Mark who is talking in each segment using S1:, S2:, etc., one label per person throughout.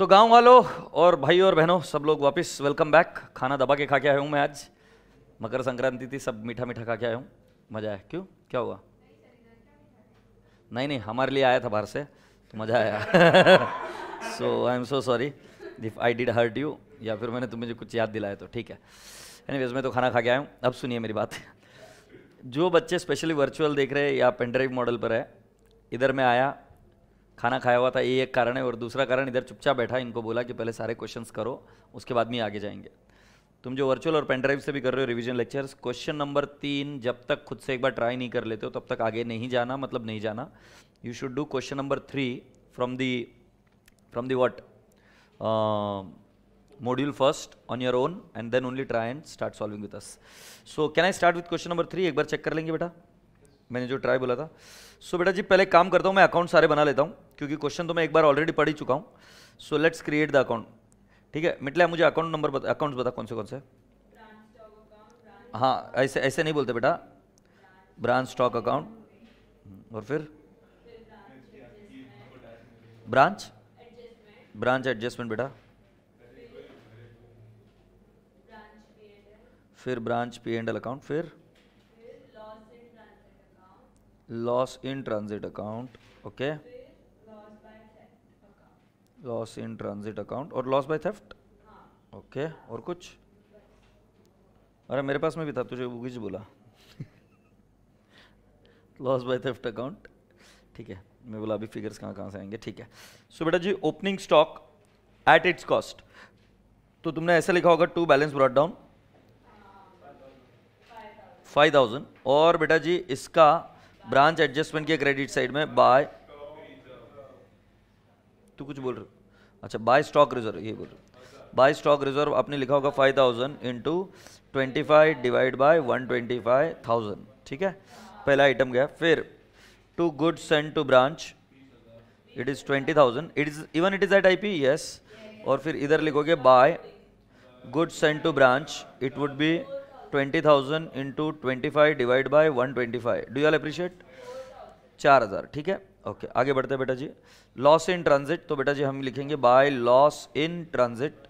S1: तो गांव वालों और भाई और बहनों सब लोग वापस वेलकम बैक खाना दबा के खा के आया हूँ मैं आज मकर संक्रांति थी सब मीठा मीठा खा के आया हूँ मज़ा आया क्यों क्या हुआ नहीं नहीं हमारे लिए आया था बाहर से तो मज़ा आया so I am so sorry if I did hurt you या फिर मैंने तुम्हें जो कुछ याद दिलाया तो ठीक है एनीवेज मैं तो खाना खा के आया हूँ अब सुनिए मेरी बात जो बच्चे स्पेशली वर्चुअल देख रहे हैं या पेनड्राइव मॉडल पर है इधर मैं आया खाना खाया हुआ था ये एक कारण है और दूसरा कारण इधर चुपचाप बैठा इनको बोला कि पहले सारे क्वेश्चन करो उसके बाद में आगे जाएंगे तुम जो वर्चुअल और पेनड्राइव से भी कर रहे हो रिविजन लेक्चर्स क्वेश्चन नंबर तीन जब तक खुद से एक बार ट्राई नहीं कर लेते हो तब तक आगे नहीं जाना मतलब नहीं जाना you should do question number three from the from the what module first on your own and then only try and start solving with us so can I start with question number three एक बार check कर लेंगे बेटा मैंने जो try बोला था सो बेटा जी पहले काम करता हूँ मैं अकाउंट सारे बना लेता हूँ क्योंकि क्वेश्चन तो मैं एक बार ऑलरेडी पढ़ ही चुका हूँ so let's create the account ठीक है मिटला मुझे अकाउंट नंबर बता अकाउंट्स बता कौन से कौन से हाँ ऐसे ऐसे नहीं बोलते बेटा ब्रांच स्टॉक अकाउंट और फिर ब्रांच ब्रांच एडजस्टमेंट बेटा फिर branch P and L account फिर loss in transit account okay loss in transit account और लॉस बाय थेफ्ट ओके और कुछ अरे मेरे पास में भी था तुझे कुछ बोला लॉस बाय थेफ्ट अकाउंट ठीक है मैं बोला अभी फिगर्स कहाँ कहाँ से आएंगे ठीक है सो so, बेटा जी opening stock at its cost तो तुमने ऐसा लिखा होगा to balance brought down five thousand और बेटा जी इसका ब्रांच एडजस्टमेंट के क्रेडिट साइड में बाय तू कुछ बोल रहे अच्छा बाय स्टॉक रिजर्व ये बोल रहे बाय स्टॉक रिजर्व आपने लिखा होगा five thousand into twenty five divide by one twenty five थाउजेंड ठीक है पहला आइटम गया फिर to goods send to branch it is twenty thousand it is even it is at I P yes और फिर इधर लिखोगे by goods send to branch it would be twenty thousand into twenty five divide by one twenty five do you'll appreciate चार हज़ार ठीक है okay okay, आगे बढ़ते हैं बेटा जी लॉस इन ट्रांजिट तो बेटा जी हम लिखेंगे बाय लॉस इन ट्रांजिट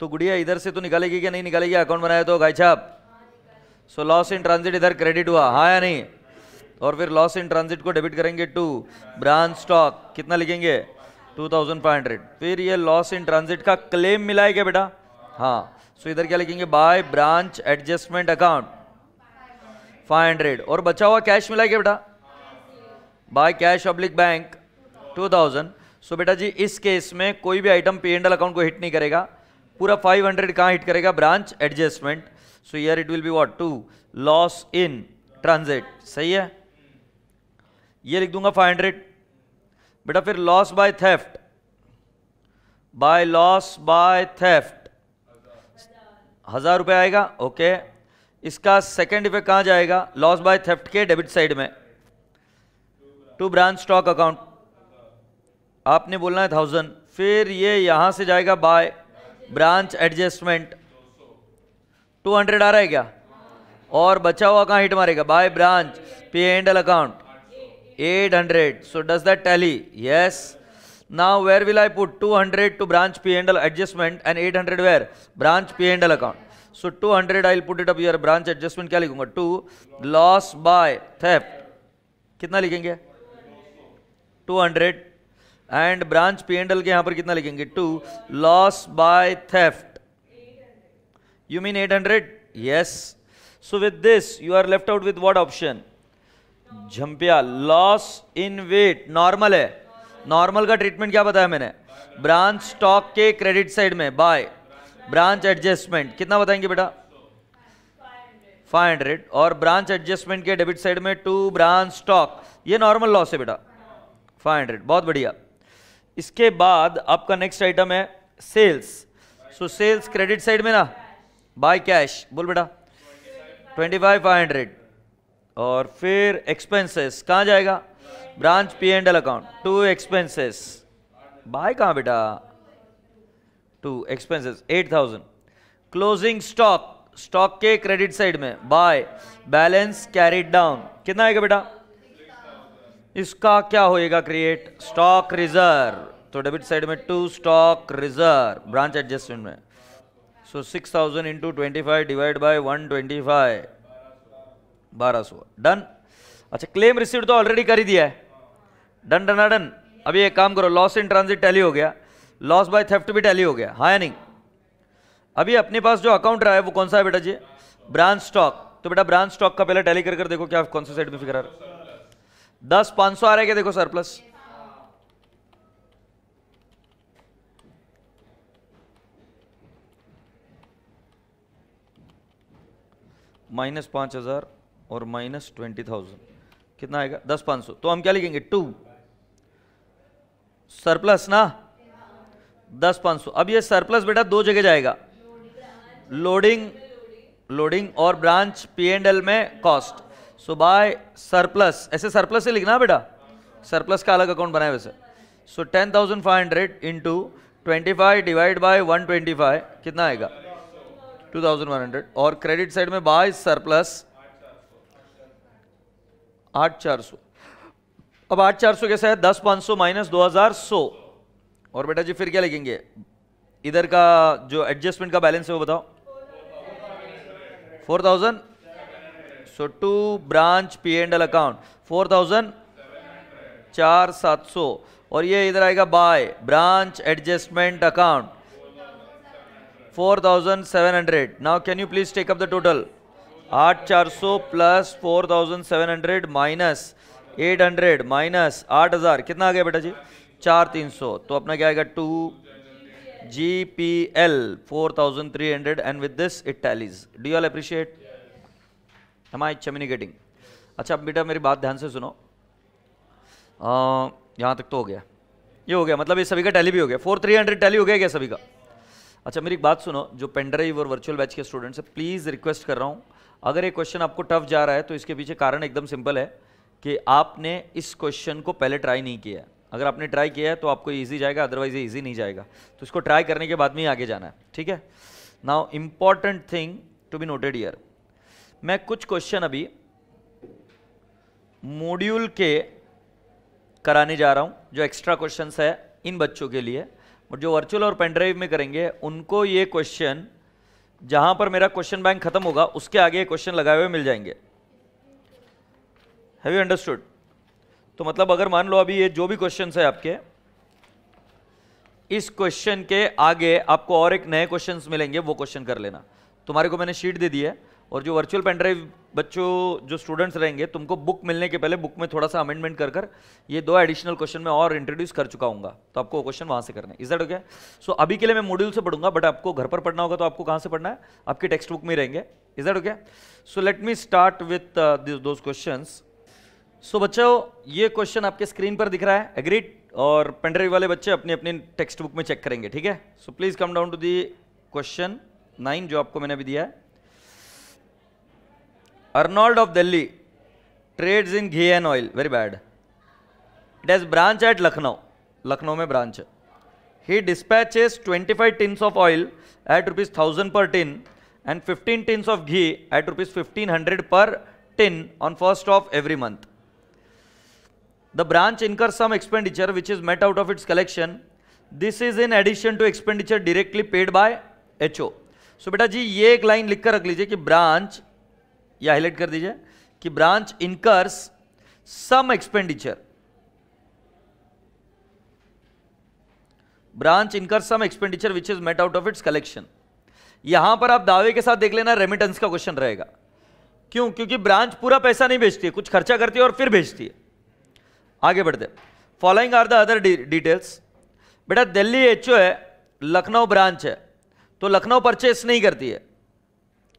S1: तो गुड़िया इधर से तो निकालेगी क्या नहीं निकालेगी अकाउंट बनाया तो भाई साहब सो लॉस इन ट्रांजिट इधर क्रेडिट हुआ हाँ या नहीं और फिर लॉस इन ट्रांजिट को डेबिट करेंगे टू ब्रांच स्टॉक कितना लिखेंगे टू थाउजेंड फाइव हंड्रेड फिर ये लॉस इन ट्रांजिट का क्लेम मिला है क्या बेटा हाँ सो इधर क्या लिखेंगे बाय ब्रांच एडजस्टमेंट अकाउंट 500 और बचा हुआ कैश मिला क्या बेटा by cash public bank 2000 so बेटा जी इस केस में कोई भी item P and L account को हिट नहीं करेगा पूरा 500 हंड्रेड कहाँ हिट करेगा branch adjustment so yeah it will be what to loss in transit सही है ये लिख दूंगा 500 बेटा फिर loss by theft by loss by theft हज़ार रुपये आएगा ओके इसका सेकेंड इफेक्ट कहाँ जाएगा लॉस बाय थेफ्ट के डेबिट साइड में टू ब्रांच स्टॉक अकाउंट आपने बोलना है थाउजेंड फिर ये यहाँ से जाएगा by branch adjustment two hundred आ रहा है क्या और बचा हुआ कहाँ हिट मारेगा by branch P and account eight hundred so does that tally yes Now where will I put 200 to branch P&L adjustment and 800 where? Branch P&L account. So 200 I'll put it up here branch adjustment क्या लिखूंगा? 2 loss by theft. कितना लिखेंगे? 200 and branch P&L के यहाँ पर कितना लिखेंगे? 2 loss by theft. You mean 800? Yes. So with this you are left out with what option? झंपिया loss in weight normal है नॉर्मल का ट्रीटमेंट क्या बताया मैंने ब्रांच स्टॉक के क्रेडिट साइड में बाय ब्रांच एडजस्टमेंट कितना बताएंगे बेटा 500 और ब्रांच एडजस्टमेंट के डेबिट साइड में टू ब्रांच स्टॉक ये नॉर्मल लॉस है बेटा 500 बहुत बढ़िया इसके बाद आपका नेक्स्ट आइटम है sales so sales credit side में ना बाय कैश बोल बेटा ट्वेंटी फाइव फाइव हंड्रेड और फिर एक्सपेंसेस कहाँ जाएगा branch P and L account to expenses by कहाँ बेटा to expenses eight thousand closing stock stock के क्रेडिट साइड में बाय बैलेंस कैरिड डाउन कितना आएगा बेटा इसका क्या होएगा क्रिएट स्टॉक रिजर्व तो डेबिट साइड में to stock reserve branch adjustment में so six thousand into twenty five divide by one twenty five बारह सौ डन अच्छा क्लेम रिसीव तो ऑलरेडी कर ही दिया है डन डना डन अभी एक काम करो लॉस इन ट्रांजिट टैली हो गया लॉस बाय थेफ्ट भी टैली हो गया हाँ या नहीं अभी अपने पास जो अकाउंट रहा है वो कौन सा है बेटा जी ब्रांच स्टॉक तो बेटा ब्रांच स्टॉक का पहले टैली कर कर देखो क्या कौन सा साइड में फिगर आ रहा है दस पांच सौ आ रहा है क्या देखो सर प्लस माइनस पांच हजार और माइनस ट्वेंटी थाउजेंड कितना आएगा दस पाँच सौ तो हम क्या लिखेंगे टू सरप्लस ना दस पाँच सौ अब ये सरप्लस बेटा दो जगह जाएगा लोडिंग लोडिंग और ब्रांच पी एंड एल में कॉस्ट सो बाय सरप्लस ऐसे सरप्लस से लिखना बेटा सरप्लस का अलग अकाउंट बनाए वैसे so ten thousand five hundred into twenty five divide by one twenty five कितना आएगा टू थाउजेंड वन हंड्रेड और क्रेडिट साइड में बाय सरप्लस आठ चार सौ अब आठ चार सौ कैसा है दस पाँच सौ माइनस दो हज़ार सौ और बेटा जी फिर क्या लिखेंगे इधर का जो एडजस्टमेंट का बैलेंस है वो बताओ four thousand so to branch P and L account four thousand चार सात सौ और ये इधर आएगा by branch adjustment account four thousand seven hundred now can you please take up the total आठ चार सौ plus four thousand seven hundred minus eight hundred minus आठ हज़ार कितना आ गया बेटा जी चार तीन सौ तो अपना क्या आएगा to G P L four thousand three hundred and with this it tallies do all appreciate am I communicating अच्छा बेटा मेरी बात ध्यान से सुनो यहाँ तक तो हो गया ये हो गया मतलब ये सभी का टैली भी हो गया फोर थ्री हंड्रेड टैली हो गया क्या सभी का अच्छा मेरी एक बात सुनो जो पेनड्राइव और वर्चुअल बैच के स्टूडेंट्स हैं प्लीज़ रिक्वेस्ट कर रहा हूँ अगर ये क्वेश्चन आपको टफ जा रहा है तो इसके पीछे कारण एकदम सिंपल है कि आपने इस क्वेश्चन को पहले ट्राई नहीं किया है अगर आपने ट्राई किया है तो आपको ईजी जाएगा अदरवाइज ये ईजी नहीं जाएगा तो इसको ट्राई करने के बाद में ही आगे जाना है ठीक है now important thing to be noted here मैं कुछ क्वेश्चन अभी मॉड्यूल के कराने जा रहा हूँ जो एक्स्ट्रा क्वेश्चन है इन बच्चों के लिए और जो वर्चुअल और पेनड्राइव में करेंगे उनको ये क्वेश्चन जहां पर मेरा क्वेश्चन बैंक खत्म होगा उसके आगे क्वेश्चन लगाए हुए मिल जाएंगे हैव यू अंडरस्टूड तो मतलब अगर मान लो अभी ये जो भी क्वेश्चन है आपके इस क्वेश्चन के आगे आपको और एक नए क्वेश्चन मिलेंगे वो क्वेश्चन कर लेना तुम्हारे को मैंने शीट दे दी है और जो वर्चुअल पेन ड्राइव बच्चों जो स्टूडेंट्स रहेंगे तुमको बुक मिलने के पहले बुक में थोड़ा सा अमेंडमेंट कर कर ये दो एडिशनल क्वेश्चन में और इंट्रोड्यूस कर चुका हूँ तो आपको वो क्वेश्चन वहाँ से करना है इज दैट ओके सो अभी के लिए मैं मॉड्यूल से पढ़ूंगा बट आपको घर पर पढ़ना होगा तो आपको कहाँ से पढ़ना है आपके टेक्स्ट बुक में रहेंगे is that okay so let me start with those question सो बच्चों ये क्वेश्चन आपके स्क्रीन पर दिख रहा है एग्रीड और पेनड्राइव वाले बच्चे अपने अपने टेक्स्ट बुक में चेक करेंगे ठीक है so please come down to the question nine जो आपको मैंने अभी दिया है Arnold of Delhi trades in ghee and oil. Very bad. It has branch at Lucknow. Lucknow में branch है. He dispatches 25 tins of oil at rupees 1000 per tin and 15 tins of ghee at rupees 1500 per tin on first of every month. The branch incurs some expenditure which is met out of its collection. This is in addition to expenditure directly paid by HO. So so, बेटा जी ये एक line लिखकर रख लीजिए कि branch ये highlight कर दीजिए कि branch incurs some expenditure branch incurs some expenditure which is met out of its collection यहां पर आप दावे के साथ देख लेना रेमिटेंस का क्वेश्चन रहेगा क्यों क्योंकि ब्रांच पूरा पैसा नहीं भेजती है कुछ खर्चा करती है और फिर भेजती है आगे बढ़ते following are the other details बेटा दिल्ली एच है लखनऊ ब्रांच है तो लखनऊ परचेस नहीं करती है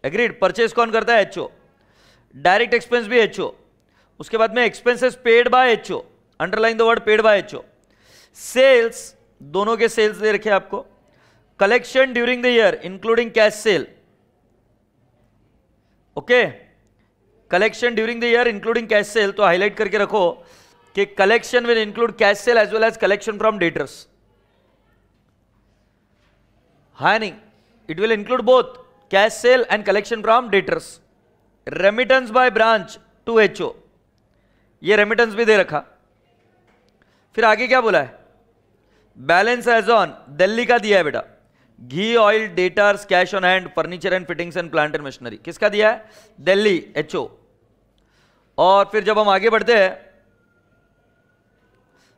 S1: एग्रीड परचेस कौन करता है एच डायरेक्ट एक्सपेंस भी एच उसके बाद में expenses paid by H underline the word paid by H sales दोनों के सेल्स दे रखे आपको collection during the year including cash sale okay collection during the year including cash sale तो हाईलाइट करके रखो कि collection will include cash sale as well as collection from debtors हाई नहीं it will include both cash sale and collection from debtors remittance by branch to H O ये remittance भी दे रखा फिर आगे क्या बोला है बैलेंस एज ऑन दिल्ली का दिया है बेटा ghee oil debtors cash on hand furniture and fittings and plant and machinery किसका दिया है दिल्ली ओ और फिर जब हम आगे बढ़ते हैं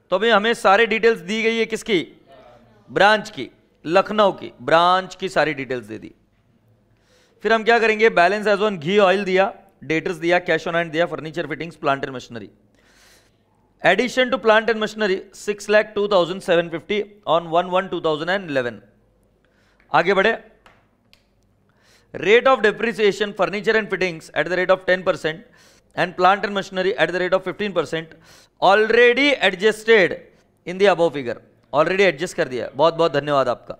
S1: तो भी हमें सारे डिटेल्स दी गई है किसकी ब्रांच की लखनऊ की ब्रांच की सारी डिटेल्स दे दी फिर हम क्या करेंगे balance as on ghee oil दिया डेटर्स दिया कैश ऑन हैंड दिया furniture fittings plant and machinery addition to plant and machinery six lakh two thousand seven fifty on one one two thousand and eleven आगे बढ़े rate of depreciation furniture and fittings at the rate of ten percent and plant and machinery at the rate of fifteen percent already adjusted in the above figure already adjust कर दिया बहुत बहुत धन्यवाद आपका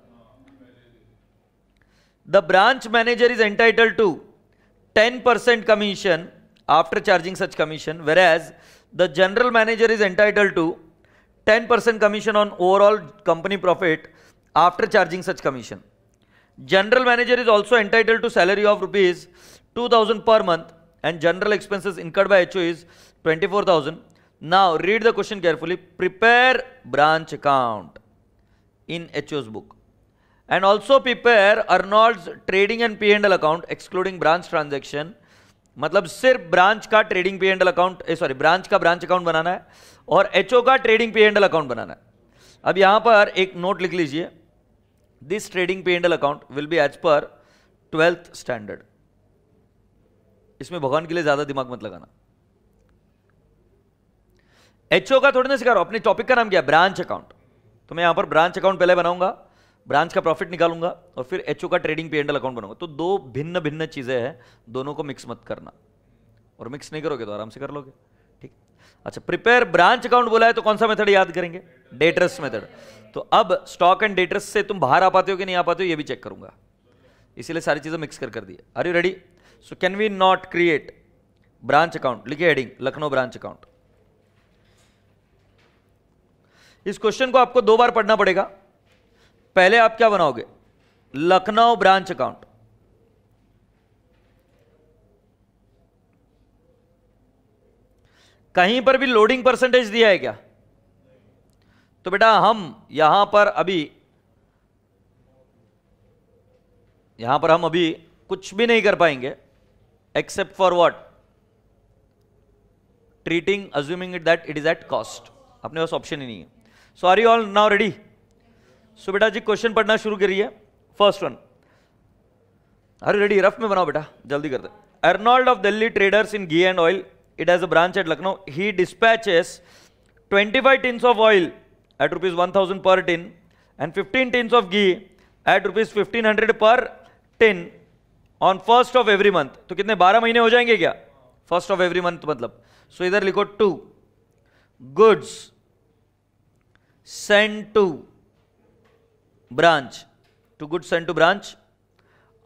S1: the branch manager is entitled to 10% commission after charging such commission whereas the general manager is entitled to 10% commission on overall company profit after charging such commission. General manager is also entitled to salary of rupees 2000 per month and general expenses incurred by HO is 24,000. Now read the question carefully. Prepare branch account in HO's book. and also prepare Arnold's trading and P&L account excluding branch transaction मतलब सिर्फ branch का trading P and L account sorry branch का branch account बनाना है और HO का trading P and L account बनाना है अब यहां पर एक नोट लिख लीजिए this trading P and L account will be as per twelfth standard इसमें भगवान के लिए ज्यादा दिमाग मत लगाना एचओ का थोड़ी ना सिखा रहा अपने टॉपिक का नाम क्या ब्रांच अकाउंट तो मैं यहां पर ब्रांच अकाउंट पहले बनाऊंगा ब्रांच का प्रॉफिट निकालूंगा और फिर एच का ट्रेडिंग पे एंडल अकाउंट बनाऊंगा तो दो भिन्न भिन्न चीज़ें हैं दोनों को मिक्स मत करना और मिक्स नहीं करोगे तो आराम से कर लोगे ठीक अच्छा प्रिपेयर ब्रांच अकाउंट बोला है तो कौन सा मेथड याद करेंगे डेटरस मेथड तो अब स्टॉक एंड डेटरस से तुम बाहर आ पाते हो कि नहीं आ पाते हो ये भी चेक करूंगा इसीलिए सारी चीज़ें मिक्स कर कर दिए are you ready so can we not create branch account लिखिए हेडिंग लखनऊ ब्रांच अकाउंट इस क्वेश्चन को आपको दो बार पढ़ना पड़ेगा पहले आप क्या बनाओगे लखनऊ ब्रांच अकाउंट कहीं पर भी लोडिंग परसेंटेज दिया है क्या तो बेटा हम यहां पर अभी यहां पर हम अभी कुछ भी नहीं कर पाएंगे except for what treating assuming it that it is at cost अपने पास ऑप्शन ही नहीं है so are you all now ready so बेटा जी क्वेश्चन पढ़ना शुरू करिए फर्स्ट वन अरे रेडी रफ में बनाओ बेटा जल्दी कर दे Arnold of Delhi traders in ghee and oil it has a branch at Lucknow he dispatches 25 oil at rupees one thousand per tin and fifteen 15 of ghee at rupees fifteen hundred per tin on first of every month तो कितने बारह महीने हो जाएंगे क्या first of every month मतलब so इधर लिखो to goods send to branch to good sent to branch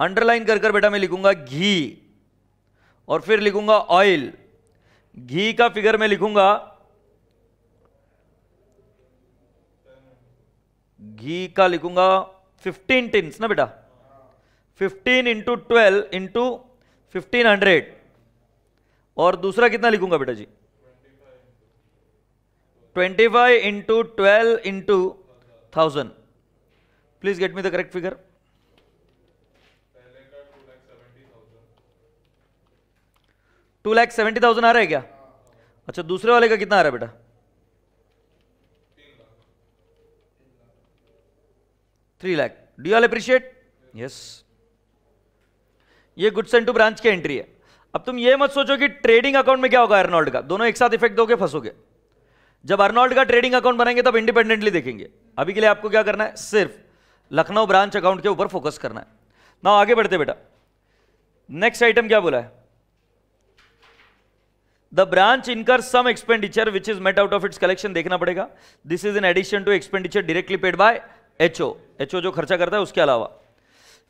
S1: underline कर कर बेटा मैं लिखूंगा घी और फिर लिखूंगा ऑयल घी का फिगर मैं लिखूंगा घी का लिखूंगा 15 टिन्स ना बेटा 15 into twelve into fifteen hundred और दूसरा कितना लिखूंगा बेटा जी 25 five into twelve into thousand please get me the correct figure two lakh seventy thousand आ रहा है क्या अच्छा दूसरे वाले का कितना आ रहा है बेटा three lakh do all appreciate yes ये गुड्स एंड टू ब्रांच की एंट्री है अब तुम ये मत सोचो कि ट्रेडिंग अकाउंट में क्या होगा अर्नॉल्ड का दोनों एक साथ इफेक्ट दोगे फंसोगे जब अर्नॉल्ड का ट्रेडिंग अकाउंट बनाएंगे तब इंडिपेंडेंटली देखेंगे अभी के लिए आपको क्या करना है सिर्फ लखनऊ ब्रांच अकाउंट के ऊपर फोकस करना है ना आगे बढ़ते बेटा नेक्स्ट आइटम क्या बोला है the branch incur some expenditure which is met out of its collection देखना पड़ेगा this is in addition to expenditure directly paid by HO HO जो खर्चा करता है उसके अलावा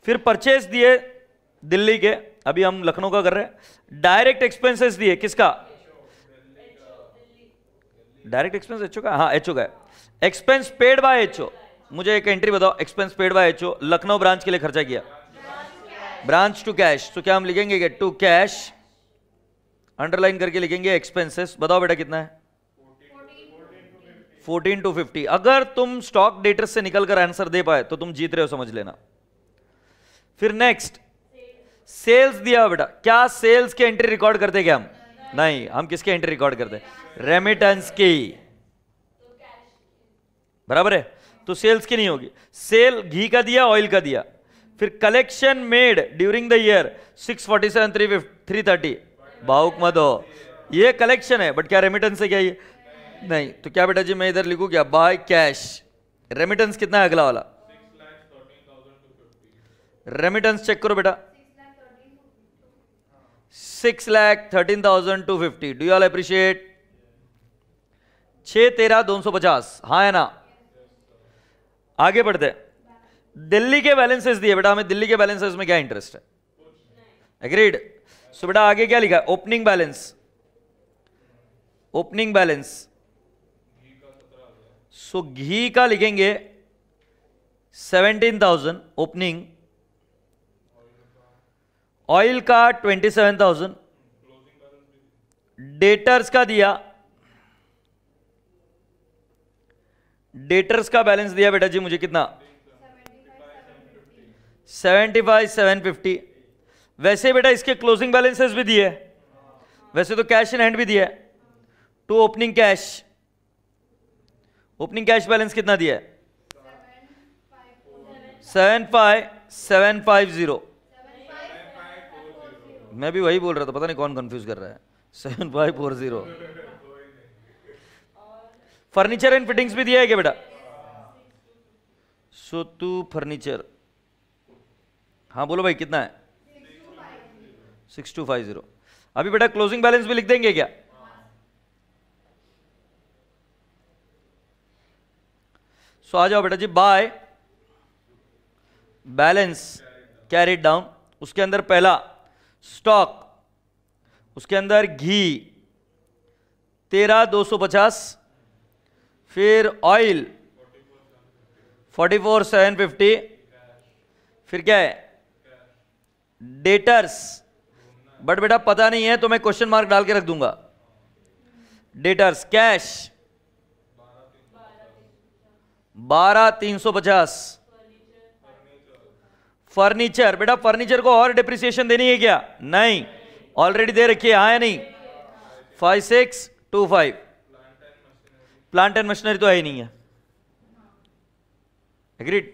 S1: फिर परचेज दिए दिल्ली के अभी हम लखनऊ का कर रहे हैं डायरेक्ट एक्सपेंसेस दिए किसका डायरेक्ट एक्सपेंस एचओ का हाँ एचओ का एक्सपेंस पेड बाय एचओ मुझे एक एंट्री बताओ expense paid by H Lucknow branch के लिए खर्चा किया ब्रांच टू कैश तो क्या हम लिखेंगे टू कैश अंडरलाइन करके लिखेंगे एक्सपेंसेस बताओ बेटा कितना है 14 टू 50 अगर तुम स्टॉक डेटर से निकलकर आंसर दे पाए तो तुम जीत रहे हो समझ लेना फिर नेक्स्ट सेल्स दिया बेटा क्या सेल्स की एंट्री रिकॉर्ड करते क्या हम नहीं हम किसके एंट्री रिकॉर्ड करते रेमिटेंस की बराबर है तो सेल्स की नहीं होगी सेल घी का दिया ऑयल का दिया फिर collection made during the year six forty seven three three thirty भावुक मत हो ये कलेक्शन है बट क्या रेमिटेंस है क्या ये नहीं तो क्या बेटा जी मैं इधर लिखू क्या बाय कैश रेमिटेंस कितना है अगला वाला रेमिटेंस चेक करो बेटा six lakh thirteen thousand two fifty do you all appreciate छह तेरह दो सौ पचास हाँ है ना आगे बढ़ते दिल्ली के बैलेंसेस दिए बेटा हमें दिल्ली के बैलेंसेस में क्या इंटरेस्ट है एग्रीड सो बेटा आगे क्या लिखा opening balance opening balance so घी का लिखेंगे सेवनटीन थाउजेंड ओपनिंग ऑयल का ट्वेंटी सेवन थाउजेंड डेटर्स का दिया डेटर्स का बैलेंस दिया बेटा जी मुझे कितना सेवेंटी फाइव सेवन फिफ्टी वैसे बेटा इसके क्लोजिंग बैलेंसेस भी दिए वैसे तो कैश इन हैंड भी दिया है to opening cash opening cash balance कितना दिया है seven five seven five zero मैं भी वही बोल रहा था पता नहीं कौन कंफ्यूज कर रहा है seven five four zero furniture and fittings भी दिया है क्या बेटा सो तू फर्नीचर हाँ बोलो भाई कितना है सिक्स टू फाइव जीरो अभी बेटा क्लोजिंग बैलेंस भी लिख देंगे क्या सो आ जाओ बेटा जी बाय बैलेंस कैरिड डाउन उसके अंदर पहला स्टॉक उसके अंदर घी तेरह दो सौ पचास फिर oil forty four seven fifty फिर क्या है डेटर्स बट बेटा पता नहीं है तो मैं क्वेश्चन मार्क डाल के रख दूंगा डेटर्स कैश बारह तीन सौ पचास फर्नीचर बेटा फर्नीचर को और डिप्रिसिएशन देनी है क्या नहीं ऑलरेडी दे रखी है हाँ या नहीं five six two five plant and machinery तो है ही नहीं है एग्रीड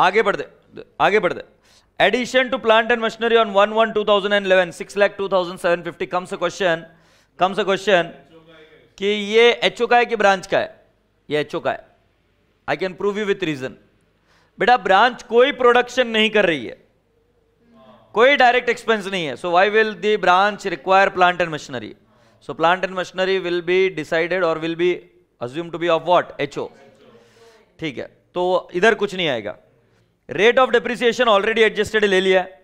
S1: आगे बढ़ते आगे बढ़ते addition to plant and machinery on one one two thousand and eleven six lakh two thousand seven fifty कम से क्वेश्चन कम से क्वेश्चन कि ये एच का है कि ब्रांच का है ये एच का है I can prove you with reason बेटा ब्रांच कोई प्रोडक्शन नहीं कर रही है कोई डायरेक्ट एक्सपेंस नहीं है so why will the branch require plant and machinery So plant and machinery will be decided or will be assumed to be of what? HO. ठीक है तो इधर कुछ नहीं आएगा rate of depreciation already adjusted ले लिया है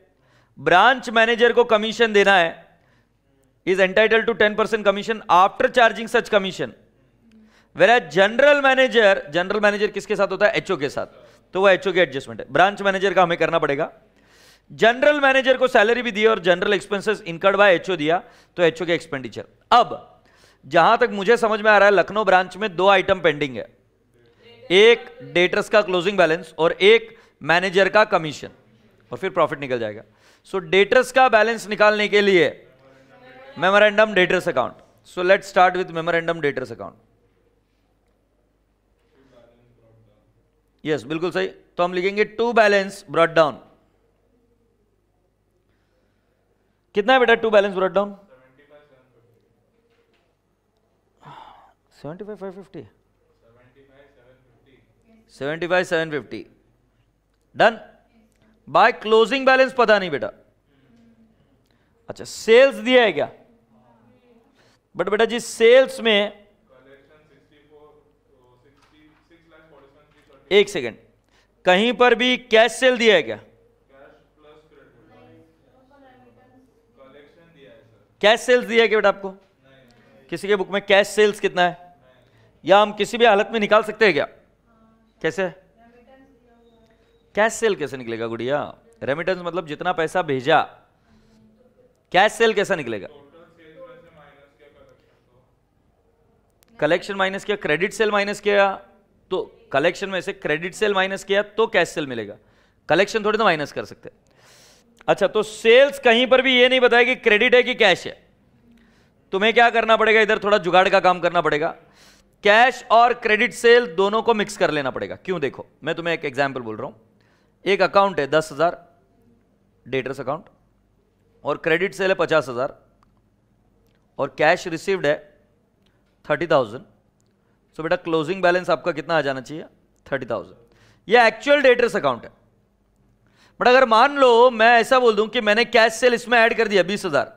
S1: ब्रांच मैनेजर को कमीशन देना है is entitle to ten percent commission after charging such commission whereas general manager general manager किसके साथ होता है एचओ के साथ तो वह एचओ के एडजस्टमेंट है ब्रांच मैनेजर का हमें करना पड़ेगा जनरल मैनेजर को सैलरी भी दी और general expenses incurred by HO दिया तो एचओ के एक्सपेंडिचर अब जहां तक मुझे समझ में आ रहा है लखनऊ ब्रांच में दो आइटम पेंडिंग है एक डेटर्स का क्लोजिंग बैलेंस और एक मैनेजर का कमीशन और फिर प्रॉफिट निकल जाएगा सो so, डेटर्स का बैलेंस निकालने के लिए memorandum debtors account so let start with memorandum debtors account yes बिल्कुल सही तो हम लिखेंगे टू बैलेंस ब्रॉड डाउन कितना है बेटा to balance brought down seventy five five fifty seventy five seven fifty done by closing balance पता नहीं बेटा अच्छा सेल्स दिया है क्या बट बेटा जी सेल्स में एक सेकेंड कहीं पर भी कैश सेल दिया है क्या कैश सेल्स दिया क्या बेटा आपको किसी के बुक में कैश सेल्स कितना है या हम किसी भी हालत में निकाल सकते हैं क्या कैसे कैश सेल कैसे निकलेगा गुड़िया रेमिटेंस मतलब जितना पैसा भेजा कैश सेल कैसा निकलेगा कलेक्शन माइनस किया क्रेडिट सेल माइनस किया तो कलेक्शन में से क्रेडिट सेल माइनस किया तो कैश सेल मिलेगा कलेक्शन थोड़ी ना माइनस कर सकते अच्छा तो सेल्स कहीं पर भी ये नहीं बताया कि क्रेडिट है कि कैश है तुम्हें क्या करना पड़ेगा इधर थोड़ा जुगाड़ का काम करना पड़ेगा कैश और क्रेडिट सेल दोनों को मिक्स कर लेना पड़ेगा क्यों देखो मैं तुम्हें एक एग्जाम्पल बोल रहा हूं एक अकाउंट है दस हजार डेटर्स अकाउंट और क्रेडिट सेल है पचास हजार और कैश रिसीव्ड है थर्टी थाउजेंड सो बेटा क्लोजिंग बैलेंस आपका कितना आ जाना चाहिए थर्टी थाउजेंड यह एक्चुअल डेटर्स अकाउंट है बट अगर मान लो मैं ऐसा बोल दूं कि मैंने कैश सेल इसमें ऐड कर दिया बीस हजार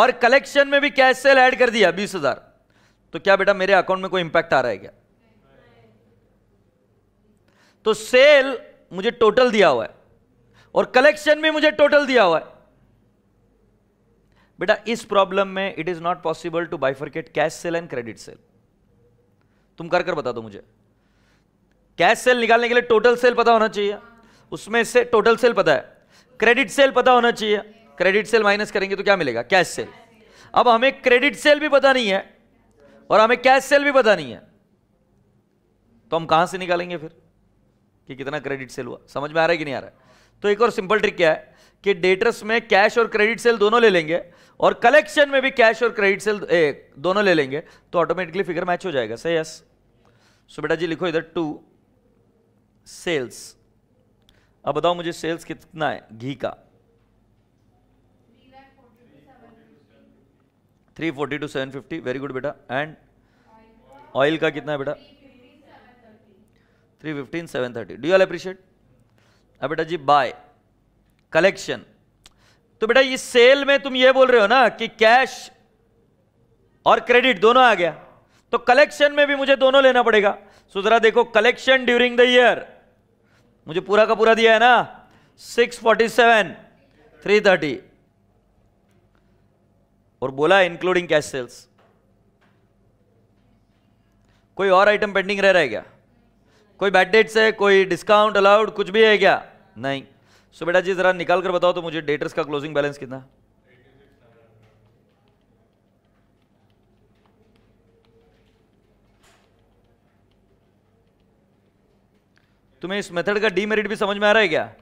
S1: और कलेक्शन में भी कैश सेल ऐड कर दिया बीस हजार तो क्या बेटा मेरे अकाउंट में कोई इंपैक्ट आ रहा है क्या तो सेल मुझे टोटल दिया हुआ है और कलेक्शन भी मुझे टोटल दिया हुआ है बेटा इस प्रॉब्लम में it is not possible to bifurcate cash sale and credit sale तुम कर कर बता दो मुझे कैश सेल निकालने के लिए टोटल सेल पता होना चाहिए उसमें से टोटल सेल पता है क्रेडिट सेल पता होना चाहिए क्रेडिट सेल माइनस करेंगे तो क्या मिलेगा कैश सेल अब हमें क्रेडिट सेल भी पता नहीं है और हमें कैश सेल भी पता नहीं है तो हम कहां से निकालेंगे फिर कि कितना क्रेडिट सेल हुआ समझ में आ रहा है कि नहीं आ रहा है तो एक और सिंपल ट्रिक क्या है कि डेटर्स में कैश और क्रेडिट सेल दोनों ले लेंगे और कलेक्शन में भी कैश और क्रेडिट सेल ए, दोनों ले लेंगे तो ऑटोमेटिकली फिगर मैच हो जाएगा सही यस सो बेटा जी लिखो इधर टू सेल्स अब बताओ मुझे सेल्स कितना है घी का three forty two seven fifty very good बेटा एंड ऑयल का कितना है बेटा three fifteen seven thirty do all appreciate अब बेटा जी बाय कलेक्शन तो बेटा ये सेल में तुम ये बोल रहे हो ना कि कैश और क्रेडिट दोनों आ गया तो कलेक्शन में भी मुझे दोनों लेना पड़ेगा सुधरा देखो कलेक्शन ड्यूरिंग द ईयर मुझे पूरा का पूरा दिया है ना 647 330 और बोला इंक्लूडिंग कैश सेल्स कोई और आइटम पेंडिंग रह रहा है क्या कोई बैड डेट्स है कोई डिस्काउंट अलाउड कुछ भी है क्या नहीं सो बेटा जी जरा निकाल कर बताओ तो मुझे डेटर्स का क्लोजिंग बैलेंस कितना तुम्हें इस मेथड का डीमेरिट भी समझ में आ रहा है क्या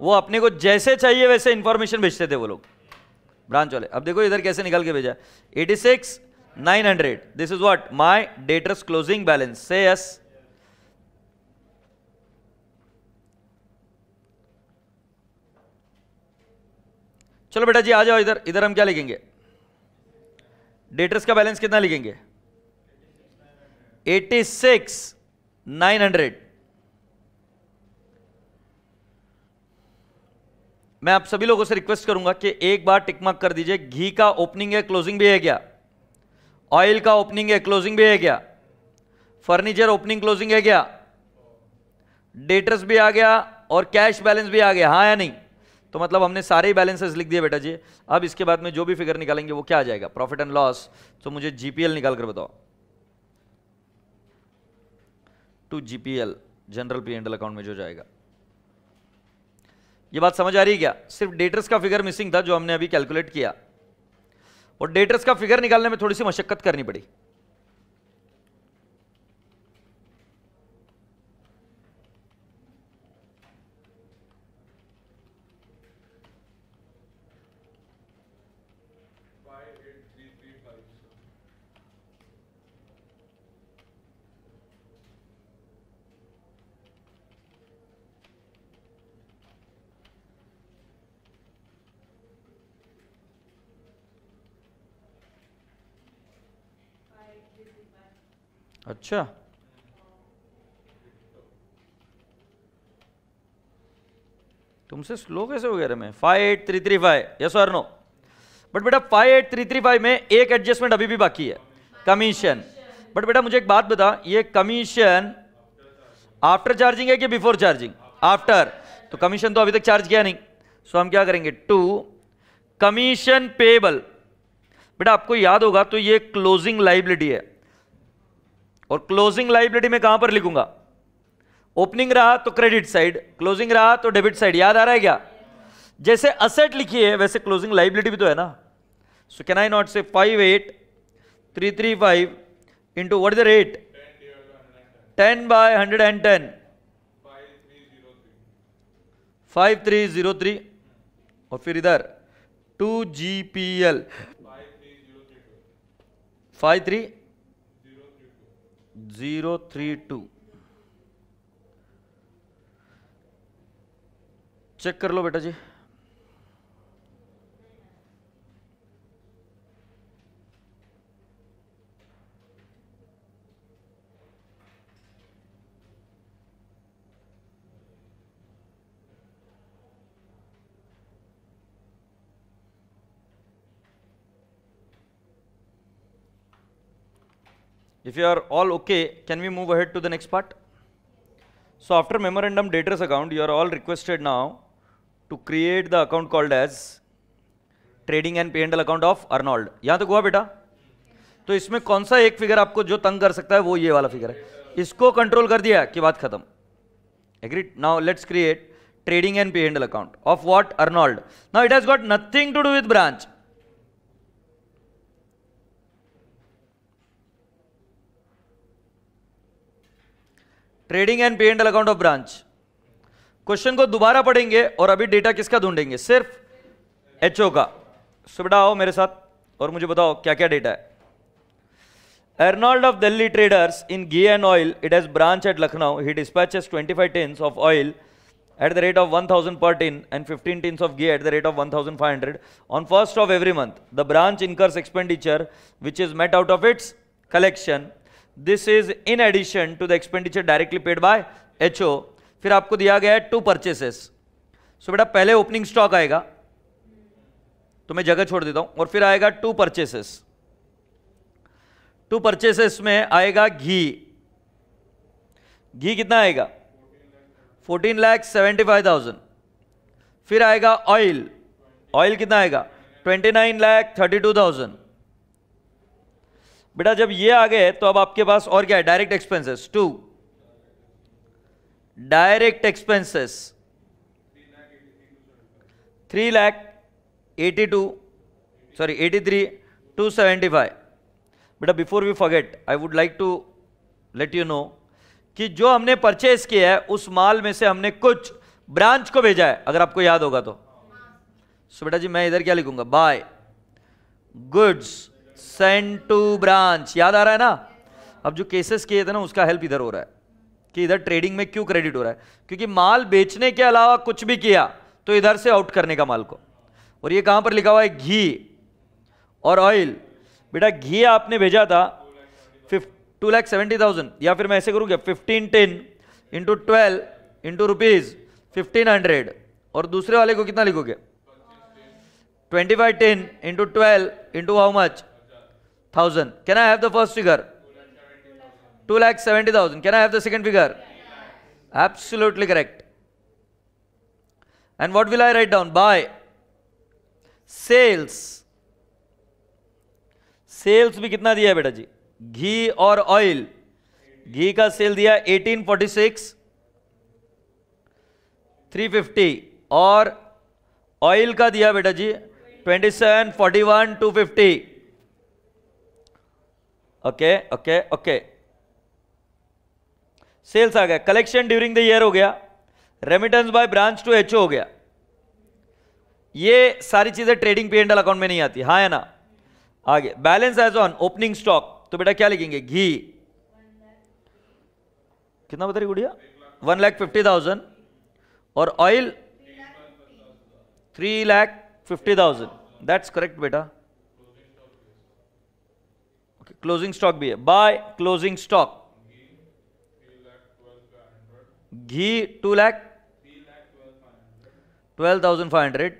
S1: वो अपने को जैसे चाहिए वैसे इंफॉर्मेशन भेजते थे वो लोग ब्रांच वाले अब देखो इधर कैसे निकाल के भेजा eighty six nine hundred this is what my debtors closing balance से यस चलो बेटा जी आ जाओ इधर इधर हम क्या लिखेंगे डेटर्स का बैलेंस कितना लिखेंगे एटी सिक्स नाइन हंड्रेड मैं आप सभी लोगों से रिक्वेस्ट करूंगा कि एक बार टिक मार्क कर दीजिए घी का ओपनिंग है क्लोजिंग भी है क्या ऑयल का ओपनिंग है क्लोजिंग भी है क्या फर्नीचर ओपनिंग क्लोजिंग है क्या डेटर्स भी आ गया और कैश बैलेंस भी आ गया हाँ या नहीं तो मतलब हमने सारे ही बैलेंसेस लिख दिए बेटा जी अब इसके बाद में जो भी फिगर निकालेंगे वो क्या आ जाएगा प्रॉफिट एंड लॉस तो मुझे जीपीएल निकाल कर बताओ to GPL general P and L account में जो जाएगा ये बात समझ आ रही है क्या सिर्फ डेटर्स का फिगर मिसिंग था जो हमने अभी कैलकुलेट किया और डेटर्स का फिगर निकालने में थोड़ी सी मशक्कत करनी पड़ी अच्छा तुमसे स्लो कैसे हो गया मैं five eight three three five yes और नो बट बेटा five eight three three five में एक एडजस्टमेंट अभी भी बाकी है कमीशन बट बेटा मुझे एक बात बता ये कमीशन आफ्टर चार्जिंग है कि बिफोर चार्जिंग आफ्टर तो कमीशन तो अभी तक चार्ज किया नहीं सो हम क्या करेंगे टू कमीशन पेबल बेटा आपको याद होगा तो ये क्लोजिंग लाइबिलिटी है और क्लोजिंग लाइबिलिटी में कहां पर लिखूंगा ओपनिंग रहा तो क्रेडिट साइड क्लोजिंग रहा तो डेबिट साइड याद आ रहा है क्या जैसे असेट लिखी है वैसे क्लोजिंग लाइबिलिटी भी तो है ना so can I not say five eight three three five into what the rate ten by hundred and ten five three zero three और फिर इधर to G P L five three zero three two check कर लो बेटा जी If you are all okay, can we move ahead to the next part? So after memorandum debtors account, you are all requested now to create the account called as trading and P and L account of Arnold यहां तक हुआ बेटा तो इसमें कौन सा एक figure आपको जो तंग कर सकता है वो ये वाला फिगर है इसको कंट्रोल कर दिया कि बात खत्म agreed now let's create trading and P and L account of what Arnold now it has got nothing to do with branch trading and P and account of branch question को दोबारा पढ़ेंगे और अभी डेटा किसका ढूंढेंगे सिर्फ एचओ का सुबेटा आओ मेरे साथ और मुझे बताओ क्या क्या डेटा है Arnold of Delhi traders in ghee and oil it has branch at Lucknow he dispatches 25 five tins of oil at the rate of one thousand per tin and fifteen tins of ghee at the rate of one thousand five hundred on first of every month the branch incurs expenditure which is met out of its collection this is in addition to the expenditure directly paid bye ओ फिर आपको दिया गया है to purchases सो बेटा पहले opening stock आएगा तो मैं जगह छोड़ देता हूं और फिर आएगा टू परचेसेस टू परचेसेस में आएगा घी घी कितना आएगा fourteen lakh seventy five thousand फिर आएगा ऑयल ऑयल कितना आएगा twenty nine lakh thirty two thousand बेटा जब ये आ गए तो अब आपके पास और क्या है direct expenses to direct expenses three lakh eighty two sorry eighty three two seventy five बेटा before we forget I would like to let you know कि जो हमने परचेज किया है उस माल में से हमने कुछ ब्रांच को भेजा है अगर आपको याद होगा तो सो so, बेटा जी मैं इधर क्या लिखूंगा बाय गुड्स टू ब्रांच याद आ रहा है ना अब जो केसेस किए थे ना उसका हेल्प इधर हो रहा है कि इधर ट्रेडिंग में क्यों क्रेडिट हो रहा है क्योंकि माल बेचने के अलावा कुछ भी किया तो इधर से आउट करने का माल को और ये कहां पर लिखा हुआ है घी और ऑयल बेटा घी आपने भेजा था टू लैख सेवेंटी थाउजेंड या फिर मैं ऐसे करूँगा fifteen ten into twelve into rupees fifteen hundred और दूसरे वाले को कितना लिखोगे twenty five ten into twelve into how much thousand. Can I have the first figure? Two lakh seventy thousand. Can I have the second figure? Absolutely correct. And what will I write down? Buy. Sales. Sales भी कितना दिया है बेटा जी घी और oil घी का cell दिया 1846 350 और oil का दिया बेटा जी 27 41 250 ओके ओके ओके सेल्स आ गया कलेक्शन ड्यूरिंग द ईयर हो गया remittance by branch to H हो गया ये सारी चीजें ट्रेडिंग पी अकाउंट में नहीं आती हाँ है ना आगे balance as on opening stock तो बेटा क्या लिखेंगे घी कितना बता रही Gudiya one lakh fifty thousand और oil three lakh fifty thousand that's correct बेटा क्लोजिंग स्टॉक भी है बाय क्लोजिंग स्टॉक घी two lakh twelve thousand five hundred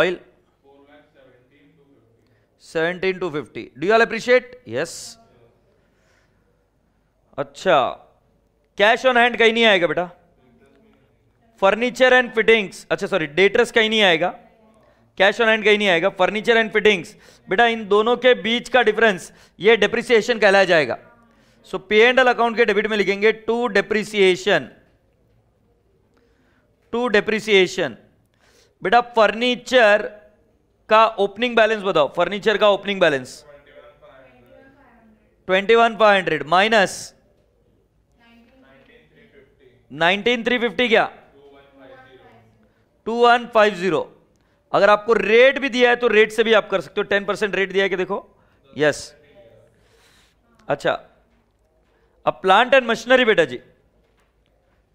S1: oil seventeen two fifty do you'll appreciate yes अच्छा कैश ऑन हैंड कहीं नहीं आएगा बेटा फर्नीचर एंड फिटिंग्स अच्छा सॉरी डेटर्स कहीं नहीं आएगा कैश ऑन हैंड कहीं नहीं आएगा फर्नीचर एंड फिटिंग्स बेटा इन दोनों के बीच का डिफरेंस ये डिप्रिसिएशन कहलाया जाएगा so P and L account के डेबिट में लिखेंगे टू डेप्रिसिएशन टू डेप्रिसिएशन बेटा फर्नीचर का ओपनिंग बैलेंस बताओ फर्नीचर का opening balance twenty one five hundred minus nineteen three fifty क्या टू वन फाइव जीरो अगर आपको रेट भी दिया है तो रेट से भी आप कर सकते हो टेन परसेंट रेट दिया है कि देखो यस अच्छा अब प्लांट एंड मशीनरी बेटा जी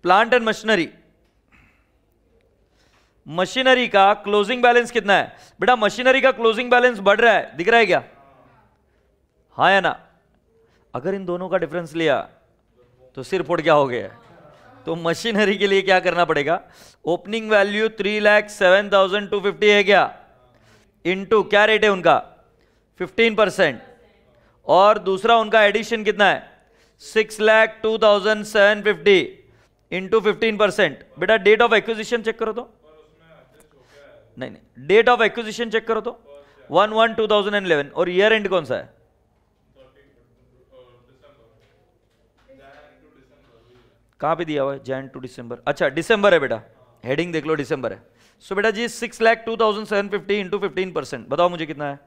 S1: प्लांट एंड मशीनरी मशीनरी का क्लोजिंग बैलेंस कितना है बेटा मशीनरी का क्लोजिंग बैलेंस बढ़ रहा है दिख रहा है क्या हाँ या ना अगर इन दोनों का डिफरेंस लिया तो सिर फोड़ क्या हो गया तो मशीनरी के लिए क्या करना पड़ेगा opening value three lakh seven thousand two fifty है क्या इंटू क्या रेट है उनका फिफ्टीन परसेंट और दूसरा उनका एडिशन कितना है six lakh two thousand seven fifty into fifteen percent बेटा डेट ऑफ एक्विजिशन चेक करो तो नहीं नहीं डेट ऑफ एक्विजिशन चेक करो तो one one two thousand and eleven और ईयर एंड कौन सा है कहाँ पे दिया हुआ है जैन टू दिसंबर अच्छा दिसंबर है बेटा हेडिंग देख लो दिसंबर है सो so, बेटा जी six lakh two thousand seven fifty into fifteen percent बताओ मुझे कितना है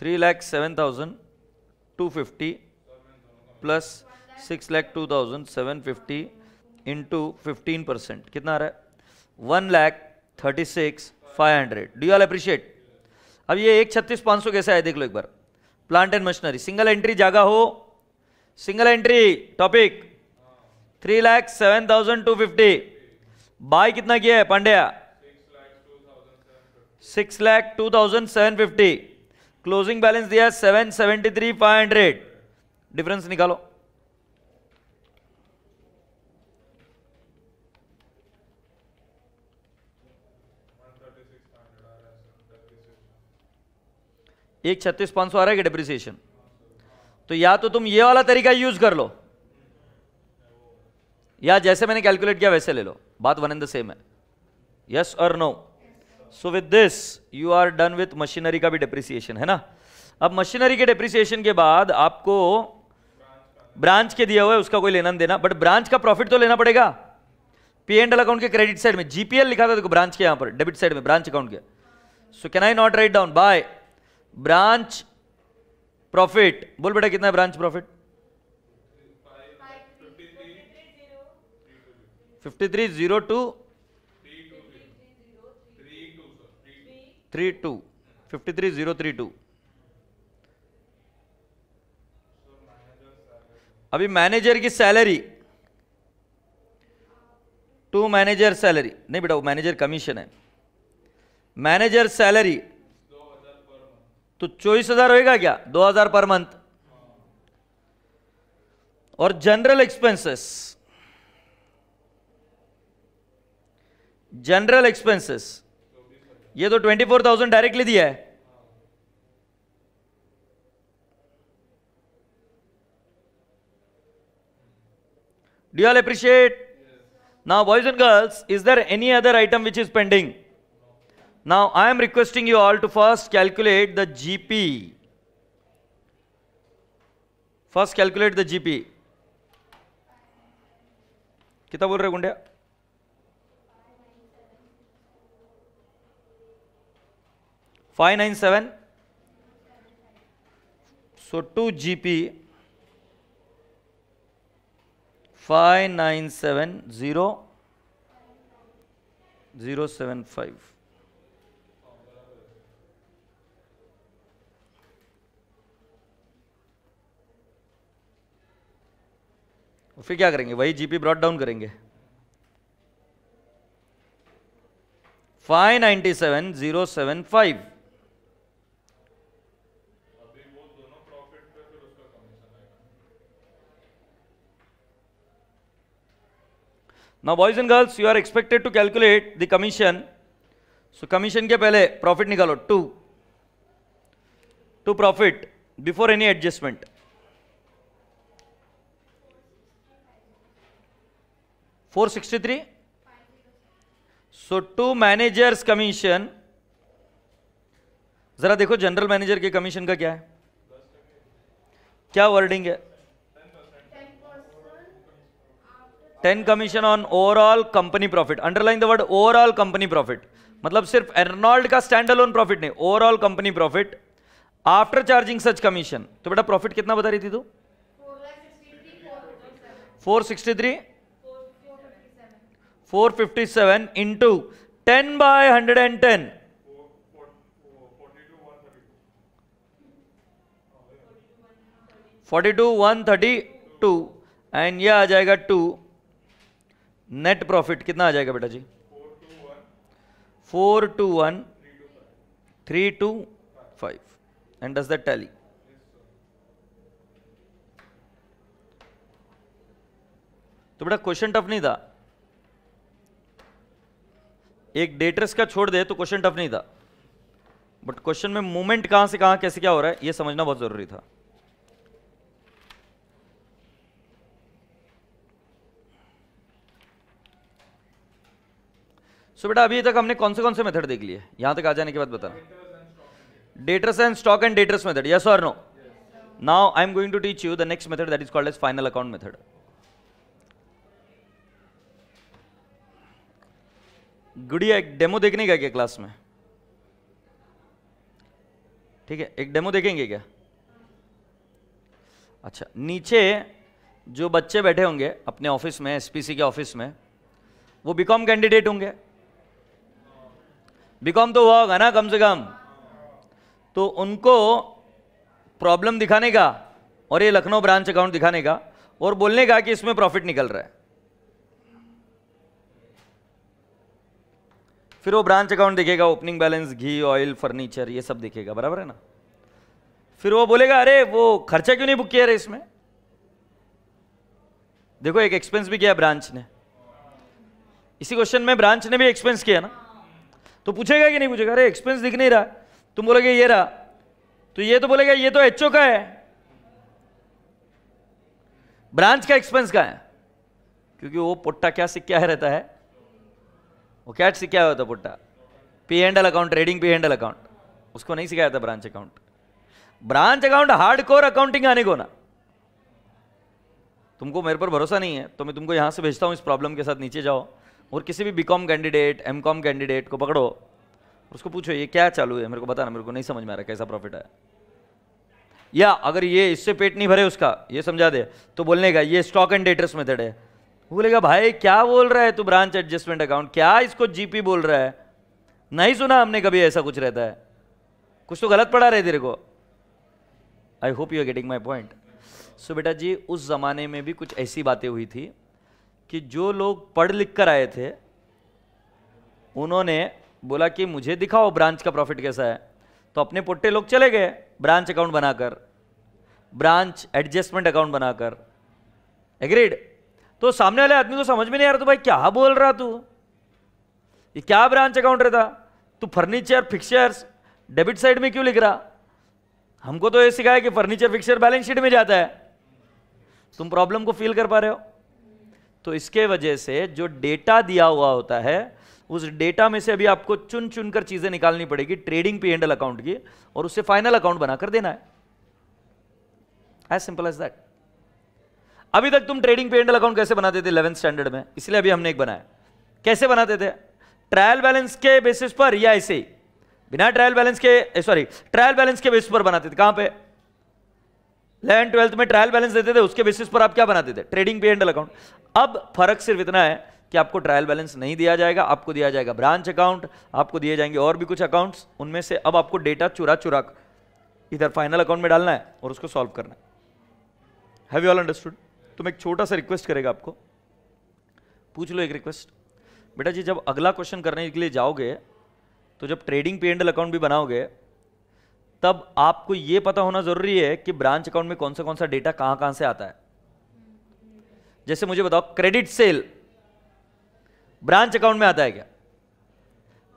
S1: three lakh seven thousand two fifty plus six lakh two thousand seven fifty into fifteen percent कितना आ रहा है one lakh thirty six five hundred do all appreciate अब ये एक छत्तीस पाँच सौ कैसे आए देख लो एक बार plant and machinery single entry जगह हो single entry topic three lakh seven thousand two fifty by कितना किया है Pandya six lakh two thousand seven fifty closing balance दिया seven seventy three five hundred difference निकालो एक छत्तीस पांच सौ आ रहा है कि डिप्रिसिएशन तो या तो तुम ये वाला तरीका यूज कर लो या जैसे मैंने कैलकुलेट किया वैसे ले लो बात वन एंड द सेम है यस और no so with this you are done with machinery का भी डिप्रिसिएशन है ना अब मशीनरी के डिप्रिसिएशन के बाद आपको ब्रांच के दिया हुआ है उसका कोई लेना देना बट ब्रांच का प्रॉफिट तो लेना पड़ेगा पी एंड एल अकाउंट के क्रेडिट साइड में जीपीएल लिखा था देखो ब्रांच के यहां पर डेबिट साइड में ब्रांच अकाउंट के so can I not write down by branch profit बोल बेटा कितना है branch profit fifty three zero two three two fifty three zero three two अभी मैनेजर की सैलरी टू मैनेजर सैलरी नहीं बेटा वो मैनेजर कमीशन है मैनेजर सैलरी तो चौबीस हजार होगा क्या दो हजार पर मंथ और जनरल एक्सपेंसेस जनरल एक्सपेंसेस ये तो ट्वेंटी फोर थाउजेंड डायरेक्टली दिया है do all appreciate now boys and girls is there any other item which is pending Now I am requesting you all to first calculate the GP. First calculate the GP. Kita बोल रहे Five nine seven. So two GP. So to फिर क्या करेंगे वही GP brought down करेंगे 597075 Now boys and girls you are expected to calculate the commission so commission के पहले profit निकालो 2 to profit before any adjustment 463 so to manager's commission जरा देखो जनरल मैनेजर के कमीशन का क्या है क्या वर्डिंग है ten commission on overall company profit underline the word overall company profit मतलब सिर्फ एर्नॉल्ड का स्टैंड अलोन प्रॉफिट नहीं overall company profit after charging such commission तो बेटा प्रॉफिट कितना बता रही थी तू four sixty three four fifty seven into ten by hundred and ten forty two one thirty two and यह आ जाएगा टू नेट प्रॉफिट कितना आ जाएगा बेटा जी four two one three two five and does the tally तो बेटा क्वेश्चन टफ नहीं था एक डेटर्स का छोड़ दे तो क्वेश्चन टफ नहीं था बट क्वेश्चन में मूवमेंट कहां से कहां कैसे क्या हो रहा है ये समझना बहुत जरूरी था सो so, बेटा अभी तक हमने कौन से कौन से मेथड देख लिए यहां तक आ जाने के बाद बताना debtors and stock and debtors method yes और no now I am going to teach you the next method that is called as final account method गुड़िया एक डेमो देखने का क्या क्लास में ठीक है एक डेमो देखेंगे क्या अच्छा नीचे जो बच्चे बैठे होंगे अपने ऑफिस में एसपीसी के ऑफिस में वो बीकॉम कैंडिडेट होंगे बीकॉम तो हुआ होगा ना कम से कम तो उनको प्रॉब्लम दिखाने का और ये लखनऊ ब्रांच अकाउंट दिखाने का और बोलने का कि इसमें प्रॉफिट निकल रहा है फिर वो ब्रांच अकाउंट देखेगा ओपनिंग बैलेंस घी ऑयल फर्नीचर ये सब देखेगा बराबर है ना फिर वो बोलेगा अरे वो खर्चा क्यों नहीं बुक किया रे इसमें देखो एक एक्सपेंस भी किया ब्रांच ने इसी क्वेश्चन में ब्रांच ने भी एक्सपेंस किया ना तो पूछेगा कि नहीं पूछेगा अरे एक्सपेंस दिख नहीं रहा तुम तो बोलोगे ये रहा तो ये तो बोलेगा ये तो एचओ का है ब्रांच का एक्सपेंस का है क्योंकि वो पोट्टा क्या सिक्का रहता है वो क्या सिखाया हुआ था P and L account trading P and L account उसको नहीं सिखाया था branch account branch account hard core accounting आने को ना तुमको मेरे पर भरोसा नहीं है तो मैं तुमको यहां से भेजता हूं इस प्रॉब्लम के साथ नीचे जाओ और किसी भी B Com candidate M Com candidate को पकड़ो उसको पूछो ये क्या चालू है मेरे को बताना मेरे को नहीं समझ में आ रहा कैसा प्रॉफिट है या अगर ये इससे पेट नहीं भरे उसका ये समझा दे तो बोलने का ये स्टॉक एंड डेटर्स मेथड है बोलेगा भाई क्या बोल रहा है तू ब्रांच एडजस्टमेंट अकाउंट क्या इसको जीपी बोल रहा है नहीं सुना हमने कभी ऐसा कुछ रहता है कुछ तो गलत पढ़ा रहे तेरे को I hope you are getting my point so बेटा जी उस ज़माने में भी कुछ ऐसी बातें हुई थी कि जो लोग पढ़ लिख कर आए थे उन्होंने बोला कि मुझे दिखाओ ब्रांच का प्रॉफिट कैसा है तो अपने पुट्टे लोग चले गए ब्रांच अकाउंट बनाकर ब्रांच एडजस्टमेंट अकाउंट बनाकर एग्रीड तो सामने वाले आदमी को समझ में नहीं आ रहा तो भाई क्या बोल रहा तू ये क्या ब्रांच अकाउंट रहता तू फर्नीचर फिक्सर्स डेबिट साइड में क्यों लिख रहा हमको तो ये सिखाया कि फर्नीचर फिक्सर बैलेंस शीट में जाता है तुम प्रॉब्लम को फील कर पा रहे हो तो इसके वजह से जो डेटा दिया हुआ होता है उस डेटा में से अभी आपको चुन चुन कर चीज़ें निकालनी पड़ेगी ट्रेडिंग पी एंडल अकाउंट की और उससे फाइनल अकाउंट बनाकर देना है एज सिंपल एज दैट अभी तक तुम ट्रेडिंग पे एंडल अकाउंट कैसे बनाते थे इलेवंथ स्टैंडर्ड में इसलिए अभी हमने एक बनाया कैसे बनाते थे ट्रायल बैलेंस के बेसिस पर या ऐसे ही बिना ट्रायल बैलेंस के सॉरी ट्रायल बैलेंस के बेसिस पर बनाते थे कहां पे इलेवन ट्वेल्थ में ट्रायल बैलेंस देते थे उसके बेसिस पर आप क्या बनाते थे ट्रेडिंग पे एंडल अकाउंट अब फर्क सिर्फ इतना है कि आपको ट्रायल बैलेंस नहीं दिया जाएगा आपको दिया जाएगा ब्रांच अकाउंट आपको दिए जाएंगे और भी कुछ अकाउंट्स उनमें से अब आपको डेटा चुरा चुरा इधर फाइनल अकाउंट में डालना है और उसको सॉल्व करना है हैव यू ऑल अंडरस्टूड तो मैं एक छोटा सा रिक्वेस्ट करेगा आपको पूछ लो एक रिक्वेस्ट बेटा जी जब अगला क्वेश्चन करने के लिए जाओगे तो जब ट्रेडिंग पे एंडल अकाउंट भी बनाओगे तब आपको ये पता होना ज़रूरी है कि ब्रांच अकाउंट में कौन सा कौन सा डेटा कहां कहां से आता है जैसे मुझे बताओ क्रेडिट सेल ब्रांच अकाउंट में आता है क्या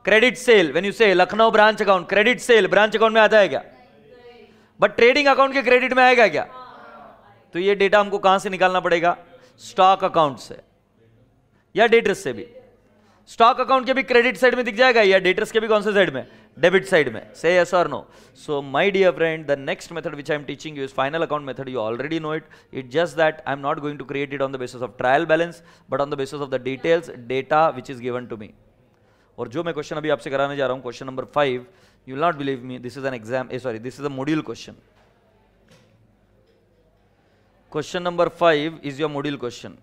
S1: credit sale when you say Lucknow branch account credit sale branch account में आता है क्या बट ट्रेडिंग अकाउंट के क्रेडिट में आएगा क्या तो ये डेटा हमको कहां से निकालना पड़ेगा स्टॉक अकाउंट से या डेटर्स से भी स्टॉक अकाउंट के भी क्रेडिट साइड में दिख जाएगा या डेटर्स के भी कौन से साइड में डेबिट साइड में से यस और no so my dear friend the next method which I am teaching you is final account method you already know it it just that I am not going to create it on the basis of trial balance but on the basis of the details data which is given to me और जो मैं question अभी आपसे कराने जा रहा हूँ question number five you not believe me this is an exam sorry this is a module question question number five is your module question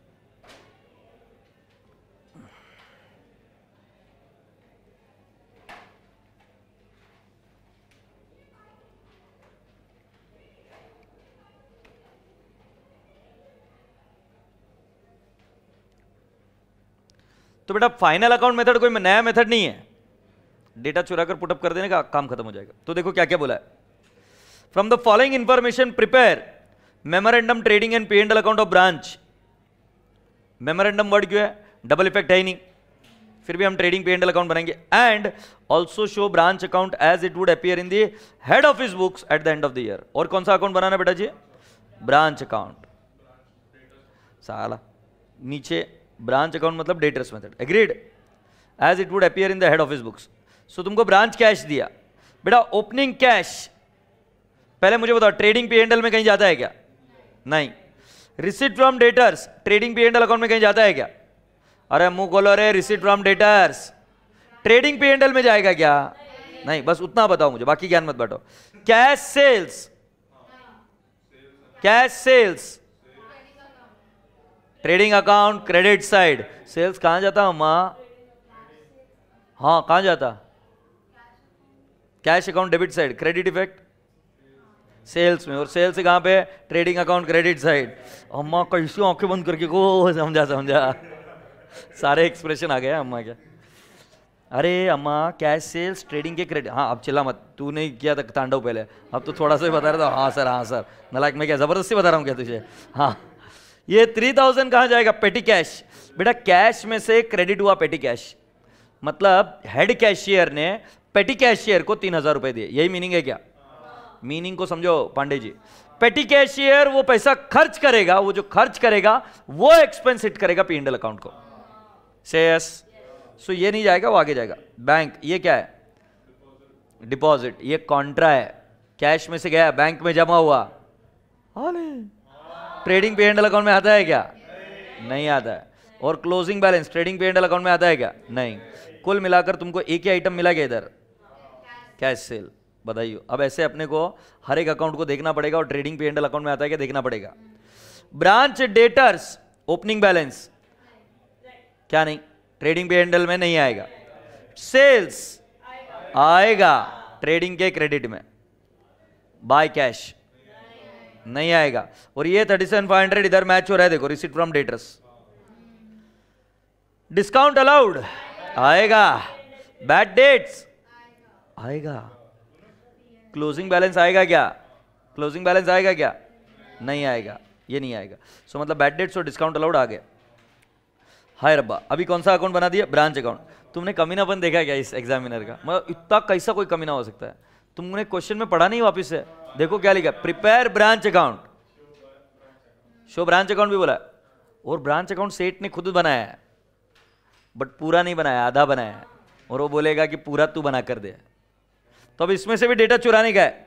S1: तो बेटा फाइनल अकाउंट मेथड कोई नया मेथड नहीं है डेटा चुरा कर पुटअप कर देने का काम खत्म हो जाएगा तो देखो क्या क्या बोला है from the following information prepare memorandum trading and P and L account of branch memorandum word क्यों है डबल इफेक्ट है ही नहीं फिर भी हम ट्रेडिंग पे एंडल अकाउंट बनाएंगे and also show branch account as it would appear in the head office books at the end of the year और कौन सा अकाउंट बनाना बेटा जी ब्रांच अकाउंट साला नीचे ब्रांच अकाउंट मतलब debtors method agreed as it would appear in the head office books so तुमको branch cash दिया बेटा ओपनिंग कैश पहले मुझे बताओ ट्रेडिंग पे एंडल में कहीं जाता है क्या नहीं receipt from debtors trading P account में कहीं जाता है क्या अरे मुंह खोलो अरे receipt from debtors trading P में जाएगा क्या नहीं बस उतना बताओ मुझे बाकी ज्ञान मत बांटो cash sales cash sales trading account credit side sales कहां जाता अम्मा हां कहां जाता cash account debit side credit effect sales में और सेल्स कहाँ पे ट्रेडिंग अकाउंट क्रेडिट साइड अम्मा कैसे आंखें बंद करके को समझा समझा सारे एक्सप्रेशन आ गए अम्मा के अरे अम्मा कैश सेल्स ट्रेडिंग के क्रेडिट हाँ अब चिल्ला मत तू नहीं किया था तांडव पहले अब तो थोड़ा सा बता रहा था हाँ सर हाँ सर नलायक मैं क्या ज़बरदस्ती बता रहा हूँ क्या तुझे हाँ ये थ्री थाउजेंड कहाँ जाएगा पेटी कैश बेटा कैश में से क्रेडिट हुआ पेटी कैश मतलब हेड कैशियर ने पेटी कैशियर को तीन हज़ार रुपए दिए यही मीनिंग है क्या मीनिंग को समझो पांडे जी पेटी कैशियर वो पैसा खर्च करेगा वो जो खर्च करेगा वो एक्सपेंस हिट करेगा पीएनडल अकाउंट को से यस सो ये नहीं जाएगा वो आगे जाएगा बैंक ये क्या है डिपॉजिट ये कॉन्ट्रा है कैश में से गया बैंक में जमा हुआ ट्रेडिंग पेंडल अकाउंट में आता है क्या नहीं, नहीं आता है और closing balance trading P and L account में आता है क्या नहीं कुल मिलाकर तुमको एक ही आइटम मिला गया इधर कैश सेल बताइए अब ऐसे अपने को हर एक अकाउंट को देखना पड़ेगा और ट्रेडिंग पे एंडल अकाउंट में आता है क्या देखना पड़ेगा ब्रांच डेटर्स ओपनिंग बैलेंस क्या नहीं ट्रेडिंग पे एंडल में नहीं आएगा सेल्स आएगा ट्रेडिंग के क्रेडिट में बाय कैश नहीं आएगा और ये थर्टी सेवन फाइव हंड्रेड इधर मैच हो रहा है देखो receipt from debtors discount allowed आएगा बैड डेट्स आएगा क्लोजिंग बैलेंस आएगा क्या क्लोजिंग बैलेंस आएगा क्या नहीं आएगा ये नहीं आएगा सो so, मतलब बैड डेट्स और डिस्काउंट अलाउड आ गया हाय रब्बा अभी कौन सा अकाउंट बना दिया ब्रांच अकाउंट तुमने कमीनापन देखा क्या इस एग्जामिनर का मतलब इतना कैसा कोई कमी ना हो सकता है तुमने क्वेश्चन में पढ़ा नहीं वापिस से देखो क्या लिखा prepare branch account show branch account भी बोला और ब्रांच अकाउंट सेठ ने खुद बनाया है बट पूरा नहीं बनाया आधा बनाया है और वो बोलेगा कि पूरा तू बना कर दे तो अब इसमें से भी डेटा चुराने का है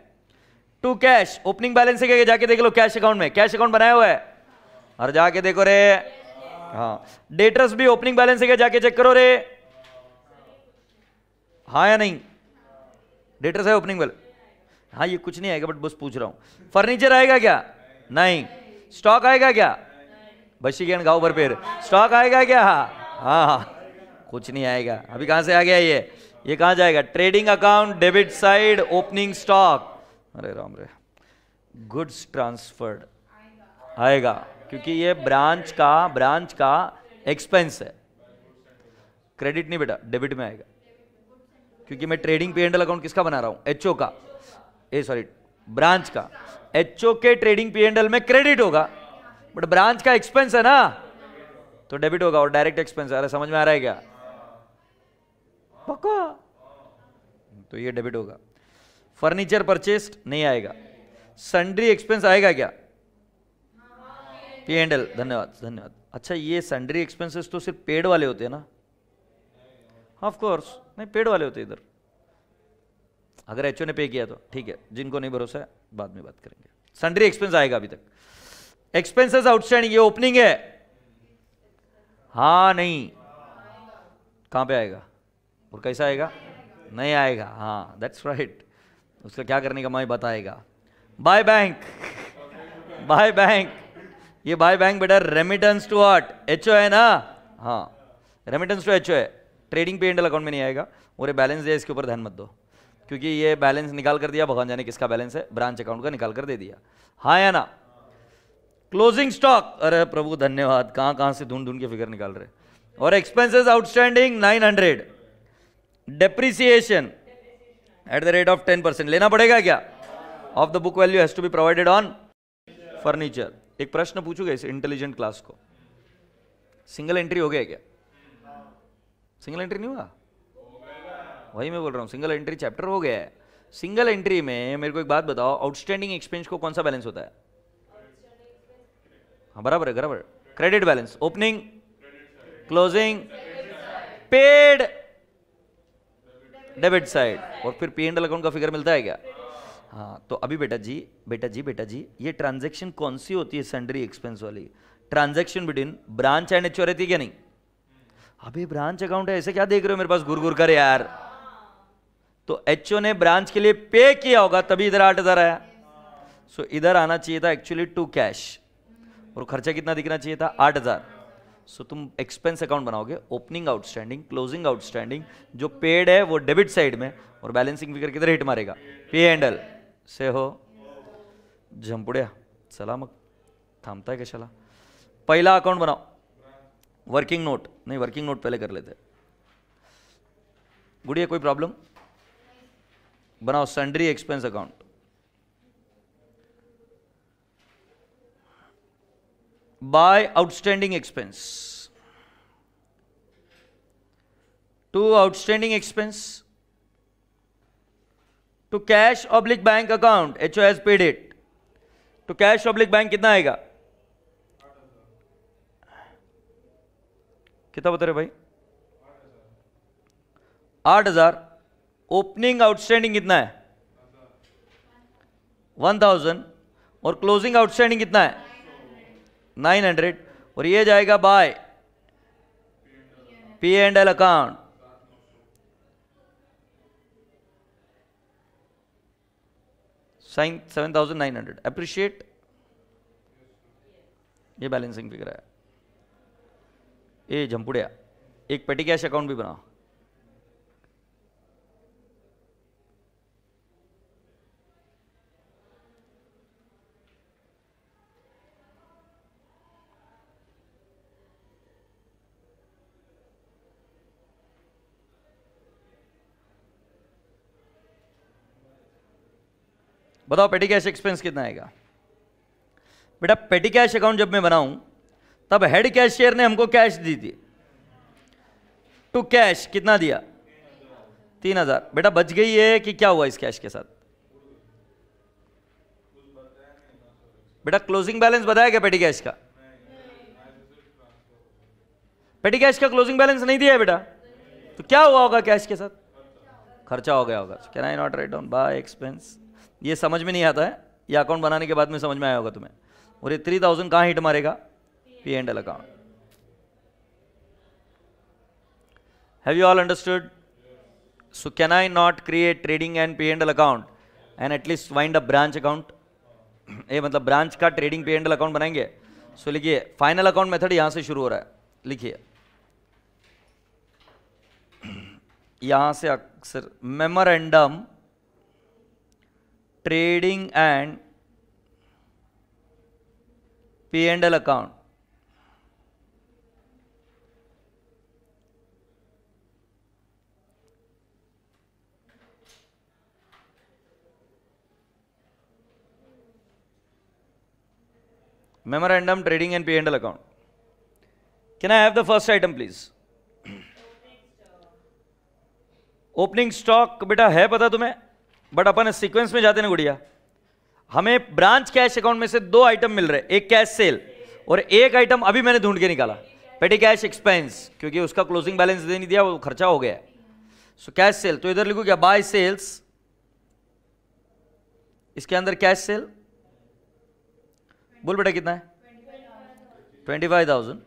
S1: टू कैश ओपनिंग बैलेंस से जाके देख लो कैश अकाउंट में कैश अकाउंट बनाया हुआ है और जाके देखो रे हाँ डेटर्स भी ओपनिंग बैलेंस से जाके चेक करो रे हाँ या नहीं डेटर्स है ओपनिंग बैलेंस हाँ ये कुछ नहीं आएगा बट बस पूछ रहा हूँ फर्नीचर आएगा क्या नहीं स्टॉक आएगा क्या बसी के गाँव भर पेड़ स्टॉक आएगा क्या हाँ।, हाँ हाँ कुछ नहीं आएगा अभी कहाँ से आ गया ये ये कहा जाएगा trading account debit side opening stock अरे राम रे गुड्स ट्रांसफर्ड आएगा क्योंकि ये ब्रांच का ब्रांच का एक्सपेंस है क्रेडिट नहीं बेटा डेबिट में आएगा क्योंकि मैं ट्रेडिंग पी एंडल अकाउंट किसका बना रहा हूं एचओ का ए सॉरी ब्रांच का एचओ के ट्रेडिंग पी एंडल में क्रेडिट होगा बट ब्रांच का एक्सपेंस है ना तो डेबिट होगा और डायरेक्ट एक्सपेंस है अरे समझ में आ रहा है क्या पक्का तो ये डेबिट होगा फर्नीचर परचेस्ड नहीं आएगा संड्री एक्सपेंस आएगा क्या पी एंडल धन्यवाद धन्यवाद अच्छा ये संड्री एक्सपेंसेस तो सिर्फ पेड वाले होते हैं ना ऑफ कोर्स नहीं पेड वाले होते इधर अगर एचओ ने पे किया तो ठीक है जिनको नहीं भरोसा है बाद में बात करेंगे संड्री एक्सपेंस आएगा अभी तक एक्सपेंसेस आउटस्टैंडिंग ये ओपनिंग है हाँ नहीं कहां पे आएगा और कैसा आएगा नहीं आएगा हाँ दैट्स राइट उसका क्या करने का मैं बताएगा बाय बैंक बाय बैंक ये बाय बैंक बेटा रेमिटेंस टू एच ओ है ना हाँ रेमिटेंस टू एच ओ है ट्रेडिंग पे एंडल अकाउंट में नहीं आएगा और बैलेंस दिया इसके ऊपर ध्यान मत दो क्योंकि ये बैलेंस निकाल कर दिया भगवान जाने किसका बैलेंस है ब्रांच अकाउंट का निकाल कर दे दिया हाँ या ना क्लोजिंग स्टॉक अरे प्रभु धन्यवाद कहाँ कहाँ से ढूंढ ढूंढ के फिगर निकाल रहे और expenses outstanding nine hundred depreciation at the rate of ten percent लेना पड़ेगा क्या of the book value has to be provided on furniture एक प्रश्न पूछूंगा इस इंटेलिजेंट क्लास को सिंगल एंट्री हो गया क्या सिंगल एंट्री नहीं हुआ वही मैं बोल रहा हूँ सिंगल एंट्री चैप्टर हो गया है सिंगल एंट्री में मेरे को एक बात बताओ आउटस्टैंडिंग एक्सपेंस को कौन सा बैलेंस होता है हाँ बराबर है बराबर credit balance opening closing paid debit side और फिर पी एंड अकाउंट का फिगर मिलता है क्या हाँ तो अभी बेटा जी बेटा जी बेटा जी ये ट्रांजेक्शन कौन सी होती है सेंडरी एक्सपेंस वाली transaction between branch and HO रहती है क्या नहीं अभी ब्रांच अकाउंट है ऐसे क्या देख रहे हो मेरे पास घुर घुर कर यार तो एचओ ने ब्रांच के लिए पे किया होगा तभी इधर आठ हजार आया सो इधर आना चाहिए था एक्चुअली टू कैश और खर्चा कितना दिखना चाहिए था आठ हजार सो तुम एक्सपेंस अकाउंट बनाओगे ओपनिंग आउटस्टैंडिंग क्लोजिंग आउटस्टैंडिंग जो पेड है वो डेबिट साइड में और बैलेंसिंग फिगर किधर हिट मारेगा पे एल से हो झंपुड़िया चला मग थामता है कशाला पहला अकाउंट बनाओ वर्किंग नोट नहीं वर्किंग नोट पहले कर लेते गुड़िया कोई प्रॉब्लम बनाओ sundry expense account by outstanding expense. To outstanding expense, to cash oblique bank account, HO has paid it. To cash oblique bank कितना आएगा कितना बता रहे भाई आठ हजार ओपनिंग आउटस्टैंडिंग कितना है वन थाउजेंड और क्लोजिंग आउटस्टैंडिंग कितना है नाइन हंड्रेड और ये जाएगा by P and L account sign seven thousand nine hundred appreciate ये बैलेंसिंग फिगर है ये झंपुड़िया एक पेटी कैश अकाउंट भी बनाओ बताओ पेटी कैश एक्सपेंस कितना आएगा बेटा पेटी कैश अकाउंट जब मैं बनाऊं तब हेड कैशियर ने हमको कैश दी थी टू कैश कितना दिया तीन हजार बेटा बच गई है कि क्या हुआ इस कैश के साथ बेटा क्लोजिंग बैलेंस बताया क्या पेटी कैश का पेटी कैश का क्लोजिंग बैलेंस नहीं दिया है बेटा तो क्या हुआ होगा कैश के साथ खर्चा हो गया होगा can I not write down by expense ये समझ में नहीं आता है ये अकाउंट बनाने के बाद में समझ में आया होगा तुम्हें और ये थ्री थाउजेंड कहाँ हिट मारेगा P and L account have you all understood so can I not create trading and P and L account and at least wind a branch account ये मतलब ब्रांच का ट्रेडिंग पे एंड एल अकाउंट बनाएंगे सो लिखिए final account method यहां से शुरू हो रहा है लिखिए यहां से अक्सर memorandum trading and P and L account. memorandum trading and p&l account can i have the first item please opening stock बेटा है पता तुम्हें बट अपन सीक्वेंस में जाते ना गुड़िया हमें ब्रांच कैश अकाउंट में से दो आइटम मिल रहे एक कैश सेल और एक आइटम अभी मैंने ढूंढ के निकाला पेटी कैश एक्सपेंस क्योंकि उसका क्लोजिंग बैलेंस दे नहीं दिया वो खर्चा हो गया सो कैश सेल तो इधर लिखो क्या बाय सेल्स इसके अंदर कैश सेल बोल बेटा कितना है ट्वेंटी फाइव थाउजेंड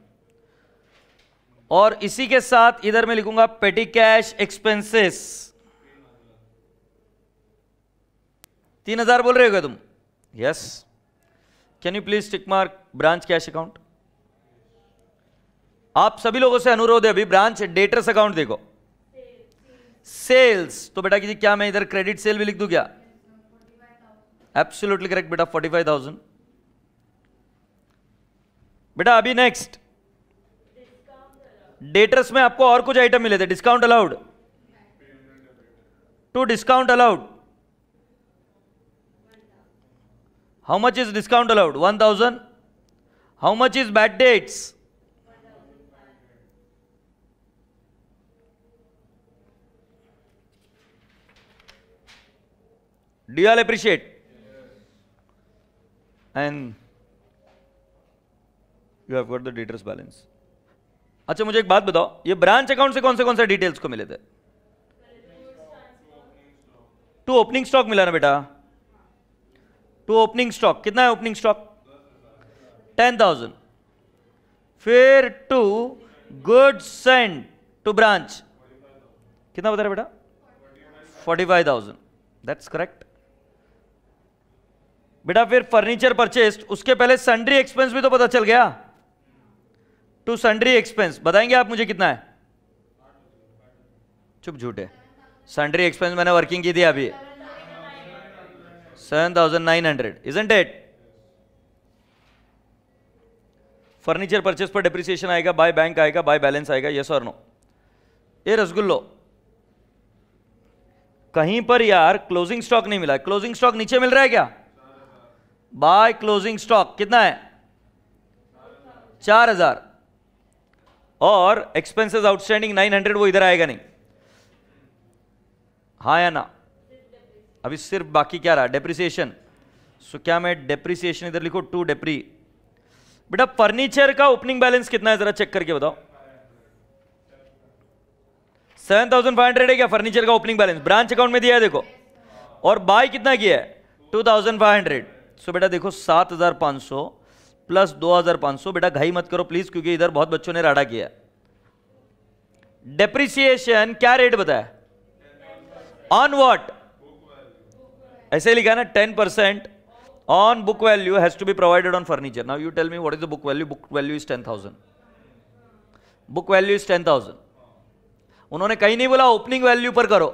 S1: और इसी के साथ इधर मैं लिखूंगा पेटी कैश एक्सपेंसेस तीन हजार बोल रहे हो तुम yes can you please tick mark branch cash account आप सभी लोगों से अनुरोध है अभी ब्रांच डेटर्स अकाउंट देखो सेल्स तो बेटा किसी क्या मैं इधर क्रेडिट सेल भी लिख दू क्या एब्सोल्युटली करेक्ट बेटा फोर्टी फाइव थाउजेंड बेटा अभी नेक्स्ट डेटर्स में आपको और कुछ आइटम मिले थे discount allowed to discount allowed How much is discount allowed? 1000. How much is bad dates Do you all appreciate? Yes. And you have got the details balance अच्छा मुझे एक बात बताओ ये ब्रांच अकाउंट से कौन से कौन से डिटेल्स को मिले थे टू ओपनिंग स्टॉक मिला ना बेटा टू ओपनिंग स्टॉक कितना है ओपनिंग स्टॉक टेन थाउजेंड फिर to goods send to branch कितना बता रहे बेटा forty five thousand that's correct बेटा फिर फर्नीचर परचेस्ड उसके पहले सन्ड्री एक्सपेंस भी तो पता चल गया टू सन्ड्री एक्सपेंस बताएंगे आप मुझे कितना है चुप झूठे सन्ड्री एक्सपेंस मैंने वर्किंग की थी अभी 7,900, isn't it? फर्नीचर परचेस पर डिप्रिसिएशन आएगा बाय बैंक आएगा बाय बैलेंस आएगा यस और नो ये रसगुल्लो कहीं पर यार क्लोजिंग स्टॉक नहीं मिला क्लोजिंग स्टॉक नीचे मिल रहा है क्या बाय क्लोजिंग स्टॉक कितना है चार हजार और एक्सपेंसेस आउटस्टैंडिंग नाइन हंड्रेड वो इधर आएगा नहीं हाँ या ना अभी सिर्फ बाकी क्या रहा डेप्रिसिएशन सो क्या मैं डेप्रिसिएशन इधर लिखो टू डेप्री बेटा फर्नीचर का ओपनिंग बैलेंस कितना है जरा चेक करके बताओ सेवन थाउजेंड फाइव हंड्रेड है क्या फर्नीचर का ओपनिंग बैलेंस ब्रांच अकाउंट में दिया है देखो और बाय कितना किया है two thousand five hundred so बेटा देखो सात हजार पांच सौ प्लस दो हजार पांच सौ बेटा घाई मत करो प्लीज क्योंकि इधर बहुत बच्चों ने राडा किया डेप्रिसिएशन क्या रेट बताया ऑन वॉट ऐसे लिखा ना ten percent on book value has to be provided on furniture now you tell me what is the book value book value is ten thousand book value is ten thousand उन्होंने कहीं नहीं बोला opening value पर करो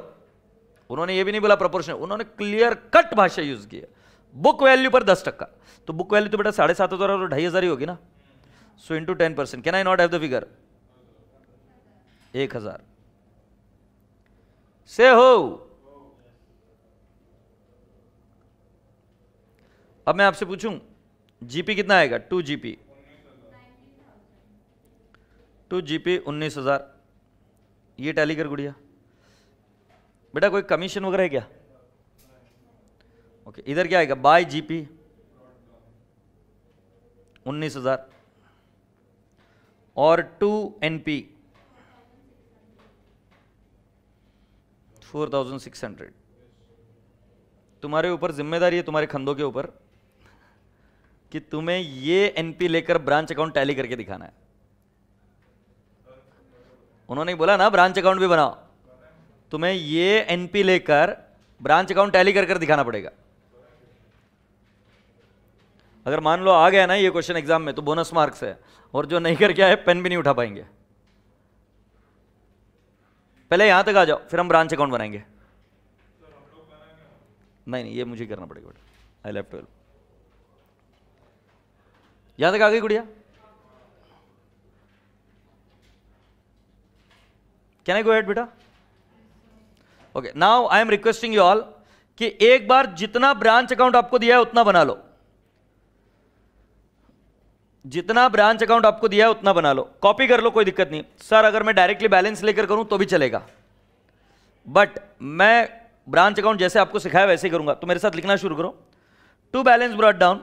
S1: उन्होंने ये भी नहीं बोला प्रपोर्शन उन्होंने क्लियर कट भाषा यूज किया बुक वैल्यू पर दस टक्का तो बुक वैल्यू तो बेटा साढ़े सात हजार और ढाई हजार ही होगी ना so in to ten percent can I not have the figure एक हजार से हो अब मैं आपसे पूछूं जीपी कितना आएगा टू जीपी टू जीपी उन्नीस हज़ार ये टैली कर गुड़िया बेटा कोई कमीशन वगैरह है क्या ओके इधर क्या आएगा बाय जीपी उन्नीस हज़ार और to N P four thousand six hundred तुम्हारे ऊपर जिम्मेदारी है तुम्हारे खंदों के ऊपर कि तुम्हें ये एनपी लेकर ब्रांच अकाउंट टैली करके दिखाना है उन्होंने बोला ना ब्रांच अकाउंट भी बनाओ तुम्हें ये एनपी लेकर ब्रांच अकाउंट टैली कर कर दिखाना पड़ेगा अगर मान लो आ गया ना ये क्वेश्चन एग्जाम में तो बोनस मार्क्स है और जो नहीं करके आए पेन भी नहीं उठा पाएंगे पहले यहां तक आ जाओ फिर हम ब्रांच अकाउंट बनाएंगे नहीं नहीं ये मुझे करना पड़ेगा आई लेव ट्वेल्व यहां तक आ गई गुड़िया कैन आई गो हेड बेटा okay now I am requesting you all कि एक बार जितना ब्रांच अकाउंट आपको दिया है उतना बना लो जितना ब्रांच अकाउंट आपको दिया है उतना बना लो कॉपी कर लो कोई दिक्कत नहीं सर अगर मैं डायरेक्टली बैलेंस लेकर करूं तो भी चलेगा बट मैं ब्रांच अकाउंट जैसे आपको सिखाया वैसे ही करूंगा तो मेरे साथ लिखना शुरू करो to balance brought down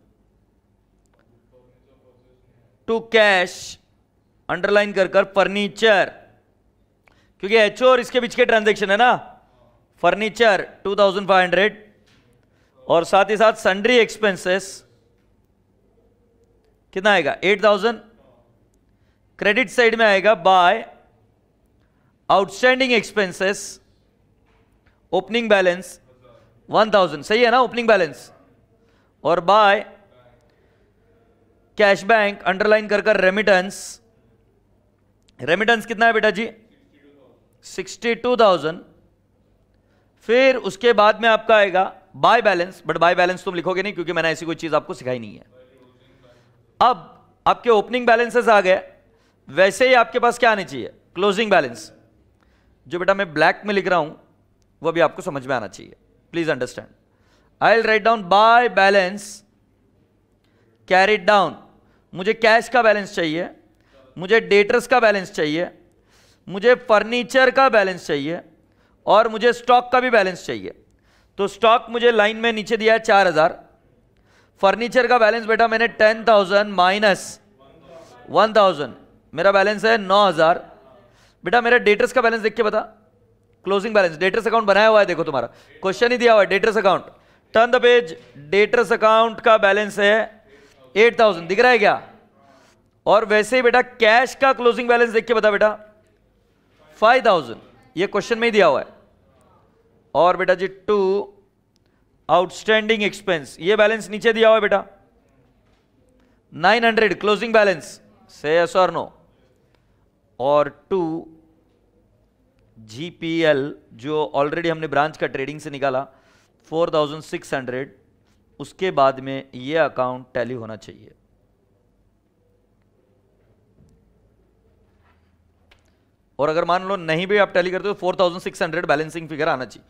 S1: to cash underline कर कर फर्नीचर क्योंकि एच और इसके बीच के ट्रांजेक्शन है ना फर्नीचर 2500 और साथ ही साथ सन्ड्री एक्सपेंसेस कितना आएगा 8000 क्रेडिट साइड में आएगा by outstanding expenses opening balance 1000 सही है ना ओपनिंग बैलेंस और बाय कैश बैंक अंडरलाइन कर कर रेमिटेंस रेमिटेंस कितना है बेटा जी सिक्सटी टू थाउजेंड फिर उसके बाद में आपका आएगा by balance but by balance तुम लिखोगे नहीं क्योंकि मैंने ऐसी कोई चीज आपको सिखाई नहीं है अब आपके ओपनिंग बैलेंसेस आ गए वैसे ही आपके पास क्या आने चाहिए क्लोजिंग बैलेंस जो बेटा मैं ब्लैक में लिख रहा हूं वो भी आपको समझ में आना चाहिए please understand I will write down by balance carried down मुझे कैश का बैलेंस चाहिए मुझे डेटर्स का बैलेंस चाहिए मुझे फर्नीचर का बैलेंस चाहिए और मुझे स्टॉक का भी बैलेंस चाहिए तो स्टॉक मुझे लाइन में नीचे दिया है चार हज़ार फर्नीचर का बैलेंस बेटा मैंने ten thousand minus one thousand मेरा बैलेंस है नौ हज़ार बेटा मेरा डेटर्स का बैलेंस देख के बता क्लोजिंग बैलेंस डेटर्स अकाउंट बनाया हुआ है देखो तुम्हारा क्वेश्चन ही दिया हुआ है debtors account turn the page debtors account का बैलेंस है एट थाउजेंड दिख रहा है क्या और वैसे ही बेटा कैश का क्लोजिंग बैलेंस देख के बता बेटा फाइव थाउजेंड ये क्वेश्चन में ही दिया हुआ है और बेटा जी टू आउटस्टैंडिंग एक्सपेंस ये बैलेंस नीचे दिया हुआ है बेटा हंड्रेड क्लोजिंग बैलेंस से यस और नो और टू जीपीएल जो ऑलरेडी हमने ब्रांच का ट्रेडिंग से निकाला फोर थाउजेंड सिक्स हंड्रेड उसके बाद में ये अकाउंट टैली होना चाहिए और अगर मान लो नहीं भी आप टैली करते हो four thousand six hundred balancing figure आना चाहिए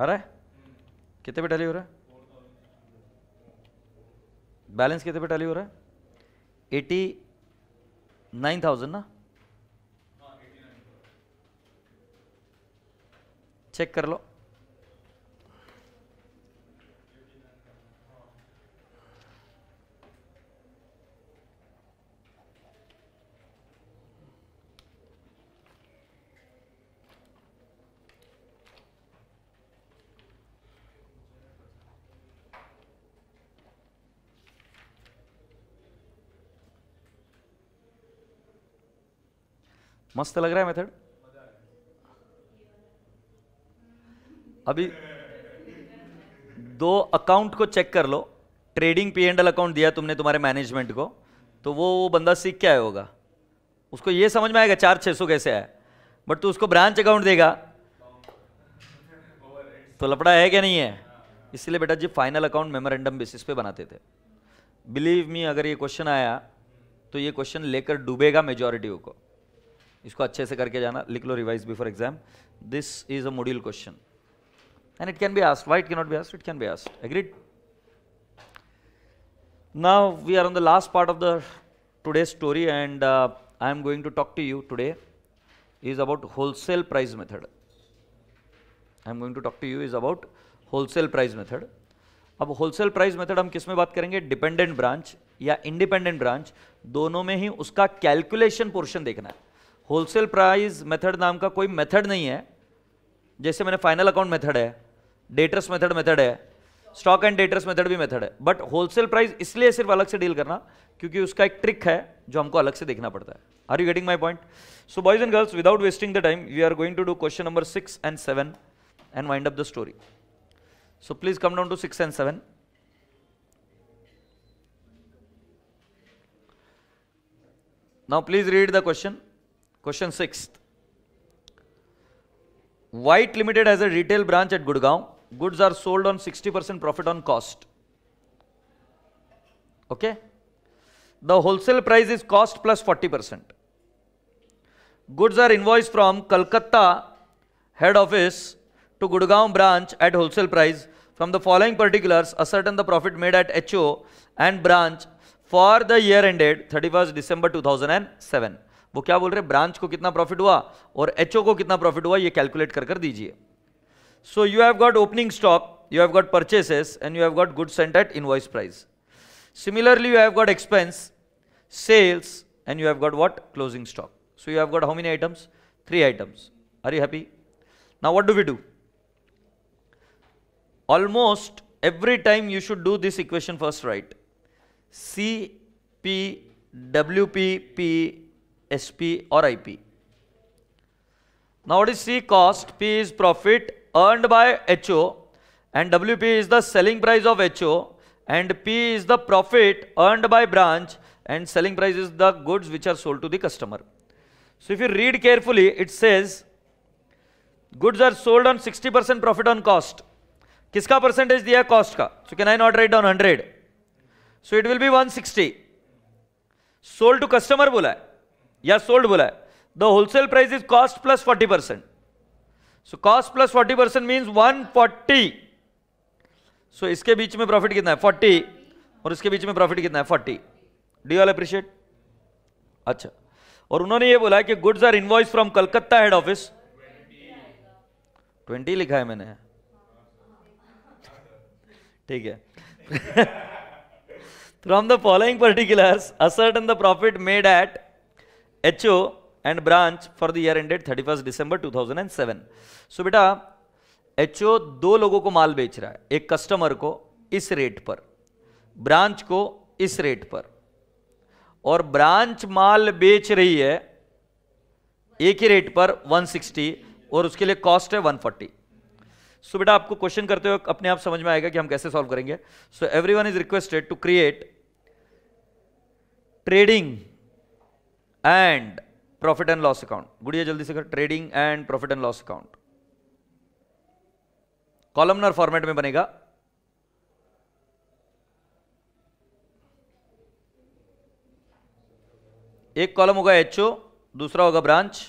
S1: आ रहा है कितने पे टैली हो रहा है बैलेंस कितने पे टैली हो रहा है एटी नाइन थाउजेंड ना चेक कर लो मस्त लग रहा है मेथड अभी दो अकाउंट को चेक कर लो trading P and L account दिया तुमने तुम्हारे मैनेजमेंट को तो वो वो बंदा सीख क्या होगा उसको ये समझ में आएगा चार छः सौ कैसे आया बट तू उसको ब्रांच अकाउंट देगा तो लपड़ा है क्या नहीं है इसलिए बेटा जी फाइनल अकाउंट मेमोरेंडम बेसिस पे बनाते थे बिलीव मी अगर ये क्वेश्चन आया तो ये क्वेश्चन लेकर डूबेगा मेजोरिटी को इसको अच्छे से करके जाना लिख लो revise before exam this is a module question and it can be asked white के not be asked it can be asked agreed now we are on the last part of the today story and I am going to talk to you today is about wholesale price method I am going to talk to you is about wholesale price method अब wholesale price method हम किस में बात करेंगे dependent branch या independent branch दोनों में ही उसका कैलकुलेशन पोर्शन देखना है होलसेल प्राइस मेथड नाम का कोई मेथड नहीं है जैसे मैंने फाइनल अकाउंट मेथड है डेटर्स मेथड मेथड है स्टॉक एंड डेटर्स मेथड भी मेथड है बट होलसेल प्राइस इसलिए सिर्फ अलग से डील करना क्योंकि उसका एक ट्रिक है जो हमको अलग से देखना पड़ता है are you getting my point so boys and girls without wasting the time we are going to do question number six and seven and wind up the story so please come down to six and seven now please read the question Question 6th. White Limited has a retail branch at Gurgaon. Goods are sold on 60% profit on cost. Okay. The wholesale price is cost plus 40%. Goods are invoiced from Calcutta head office to Gurgaon branch at wholesale price. From the following particulars, ascertain the profit made at HO and branch for the year ended 31st December 2007. वो क्या बोल रहे branch को कितना profit हुआ और HO को कितना प्रॉफिट हुआ ये कैलकुलेट कर कर दीजिए so you have got opening stock you have got purchases and you have got good sent at invoice price similarly you have got expense sales and you have got what closing stock so you have got how many items three items are you happy now what do we do almost every time you should do this equation first right C P W P P SP or IP. Now what is C cost? P is profit earned by HO and WP is the selling price of HO and P is the profit earned by branch and selling price is the goods which are sold to the customer. So if you read carefully, it says goods are sold on 60% profit on cost. किसका percentage दिया cost का So can I not write down hundred? So it will be 160 Sold to customer बोला है या sold बोला है the wholesale price is cost plus forty percent so cost plus forty percent means one forty so इसके बीच में profit कितना है फोर्टी और इसके बीच में प्रॉफिट कितना है फोर्टी डी ऑल अप्रिशिएट अच्छा और उन्होंने ये बोला कि goods are invoice from Calcutta head office twenty लिखा है मैंने ठीक है from the following particulars assert and the profit made at H O and branch for the year ended thousand and seven so बेटा एच ओ दो लोगों को माल बेच रहा है एक कस्टमर को इस रेट पर ब्रांच को इस रेट पर और ब्रांच माल बेच रही है एक ही रेट पर 160 और उसके लिए कॉस्ट है 140 सो बेटा आपको क्वेश्चन करते हुए अपने आप समझ में आएगा कि हम कैसे सॉल्व करेंगे so every one is requested to create trading and profit and loss account गुड़िया जल्दी से कर trading and profit and loss account columnar format में बनेगा एक कॉलम होगा एचओ दूसरा होगा ब्रांच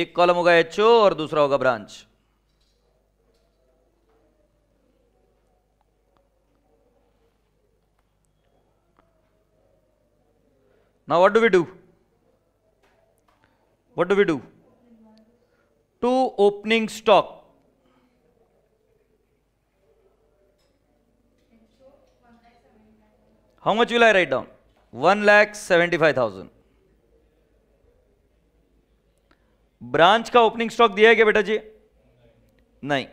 S1: एक कॉलम होगा एचओ और दूसरा होगा branch now what do we do what do we do to opening stock how much will i write down 1 lakh 75000 branch का ओपनिंग स्टॉक दिया है क्या बेटा जी नहीं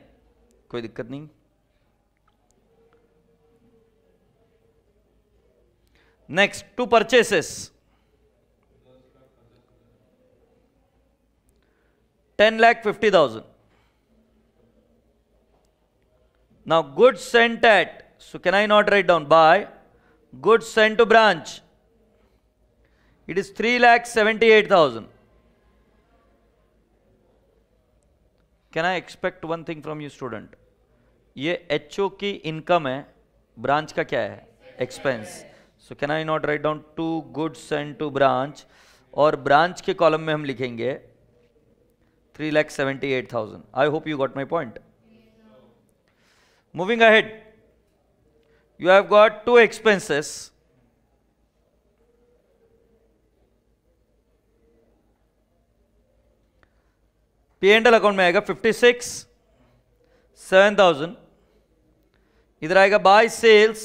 S1: कोई दिक्कत नहीं next to purchases 10 lakh 50,000. Now goods sent at, so can I not write down by, goods sent to branch, it is 3 lakh 78,000. Can I expect one thing from you student? ये एच की income है branch का क्या है expense so can I not write down to goods and to branch और branch के column में हम लिखेंगे 3 lakh 78,000. I hope you got my point. Moving ahead, you have got two expenses. P&L account 56, 7,000. Either I buy sales,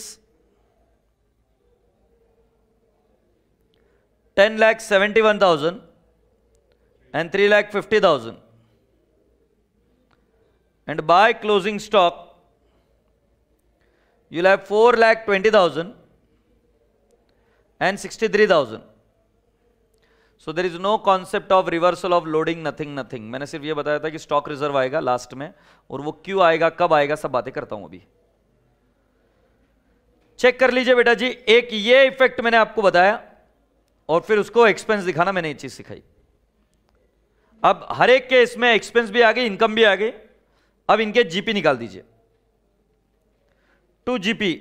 S1: 10 lakh 71,000 and 3 lakh 50,000. and buy closing stock, you'll have 4 lakh 20,000 and 63,000. So there is no concept of reversal of loading nothing nothing मैंने सिर्फ ये बताया था कि stock reserve आएगा last में और वो क्यों आएगा कब आएगा सब बातें करता हूं अभी चेक कर लीजिए बेटा जी एक ये इफेक्ट मैंने आपको बताया और फिर उसको एक्सपेंस दिखाना मैंने ये चीज सिखाई अब हर एक के इसमें एक्सपेंस भी आ गई इनकम भी आ गई अब इनके जीपी निकाल दीजिए टू जीपी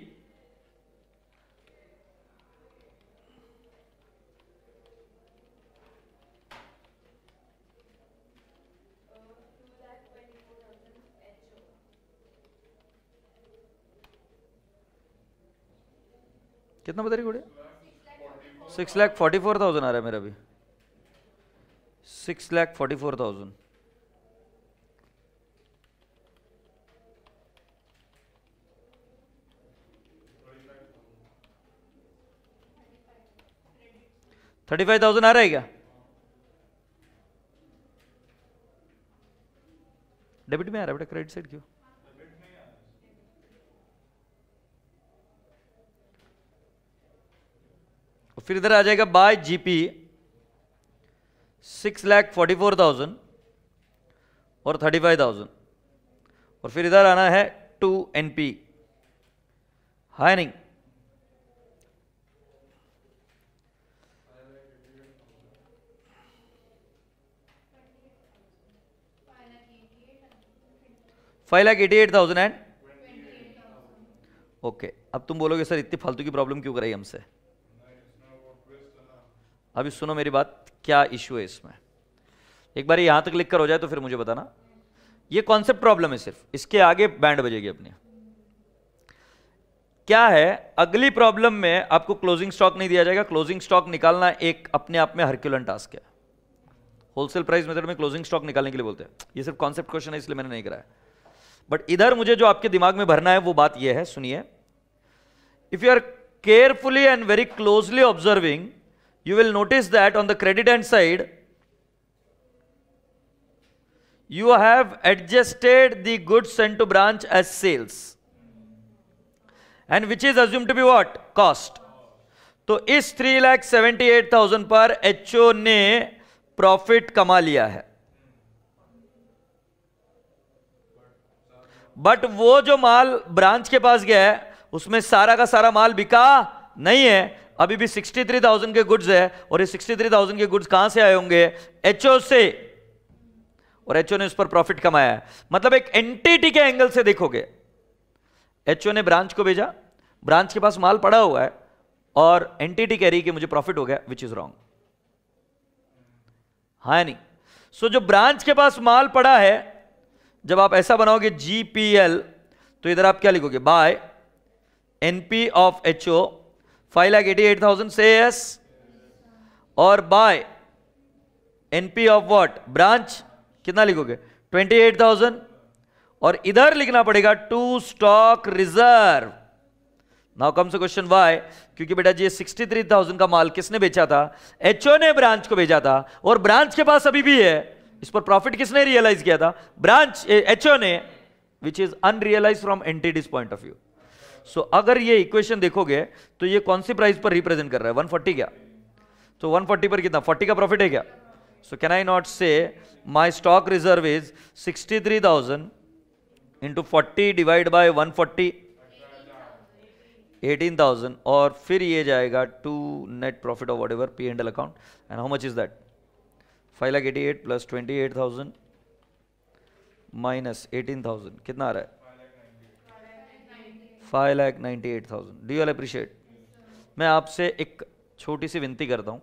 S1: कितना बता रही घोड़े six lakh forty four thousand आ रहा है मेरा भी six lakh forty four thousand thirty five thousand आ रहा है क्या डेबिट में आ रहा है बेटा क्रेडिट साइड क्यों और फिर इधर आ जाएगा by GP six lakh forty four thousand और थर्टी फाइव थाउजेंड और फिर इधर आना है टू एनपी हाई नहीं five lakh eighty eight thousand and okay अब तुम बोलोगे सर इतनी फालतू की प्रॉब्लम क्यों कराई हमसे अभी सुनो मेरी बात क्या इश्यू है इसमें एक बार यहां तक लिख कर हो जाए तो फिर मुझे बताना ये कॉन्सेप्ट प्रॉब्लम है सिर्फ इसके आगे बैंड बजेगी अपनी क्या है अगली प्रॉब्लम में आपको क्लोजिंग स्टॉक नहीं दिया जाएगा क्लोजिंग स्टॉक निकालना एक अपने आप में हरक्यूलन टास्क है होलसेल प्राइस मेथड में क्लोजिंग स्टॉक निकालने के लिए बोलते हैं ये सिर्फ कॉन्सेप्ट क्वेश्चन है इसलिए मैंने नहीं कराया बट इधर मुझे जो आपके दिमाग में भरना है वो बात ये है सुनिए if you are carefully and very closely observing you will notice that on the credit and side you have adjusted the goods sent to branch as sales and which is assume to be what cost तो इस three lakh seventy eight thousand पर H O ने profit कमा लिया है but वो जो माल branch के पास गया है उसमें सारा का सारा माल बिका नहीं है अभी भी 63,000 के गुड्स है और ये 63,000 के गुड्स कहां से आए होंगे एचओ से और एचओ ने उस पर प्रॉफिट कमाया है मतलब एक एंटिटी के एंगल से देखोगे एचओ ने ब्रांच को भेजा ब्रांच के पास माल पड़ा हुआ है और एंटिटी कह रही कि मुझे प्रॉफिट हो गया विच इज रॉन्ग हाँ नहीं सो so, जो ब्रांच के पास माल पड़ा है जब आप ऐसा बनाओगे जी पी एल तो इधर आप क्या लिखोगे by N P of H O five lakh eighty eight thousand से एस और by N P of what branch कितना लिखोगे ट्वेंटी एट थाउजेंड और इधर लिखना पड़ेगा to stock reserve now come से क्वेश्चन वाई क्योंकि बेटा जी सिक्सटी थ्री थाउजेंड का माल किसने बेचा था एचओ ने ब्रांच को भेजा था और ब्रांच के पास अभी भी है इस पर प्रॉफिट किसने रियलाइज किया था ब्रांच एच ने which is unrealise from entities point of view so अगर ये इक्वेशन देखोगे तो ये कौन सी प्राइस पर रिप्रेजेंट कर रहा है 140 क्या तो so 140 पर कितना 40 का प्रॉफिट है क्या so can I not say my stock reserve is 63,000 into forty divide by one forty और फिर ये जाएगा to net profit of whatever P and L account and how much is that five lakh eighty eight plus twenty eight thousand minus eighteen thousand कितना आ रहा है five lakh ninety eight thousand do एल appreciate मैं आपसे एक छोटी सी विनती करता हूँ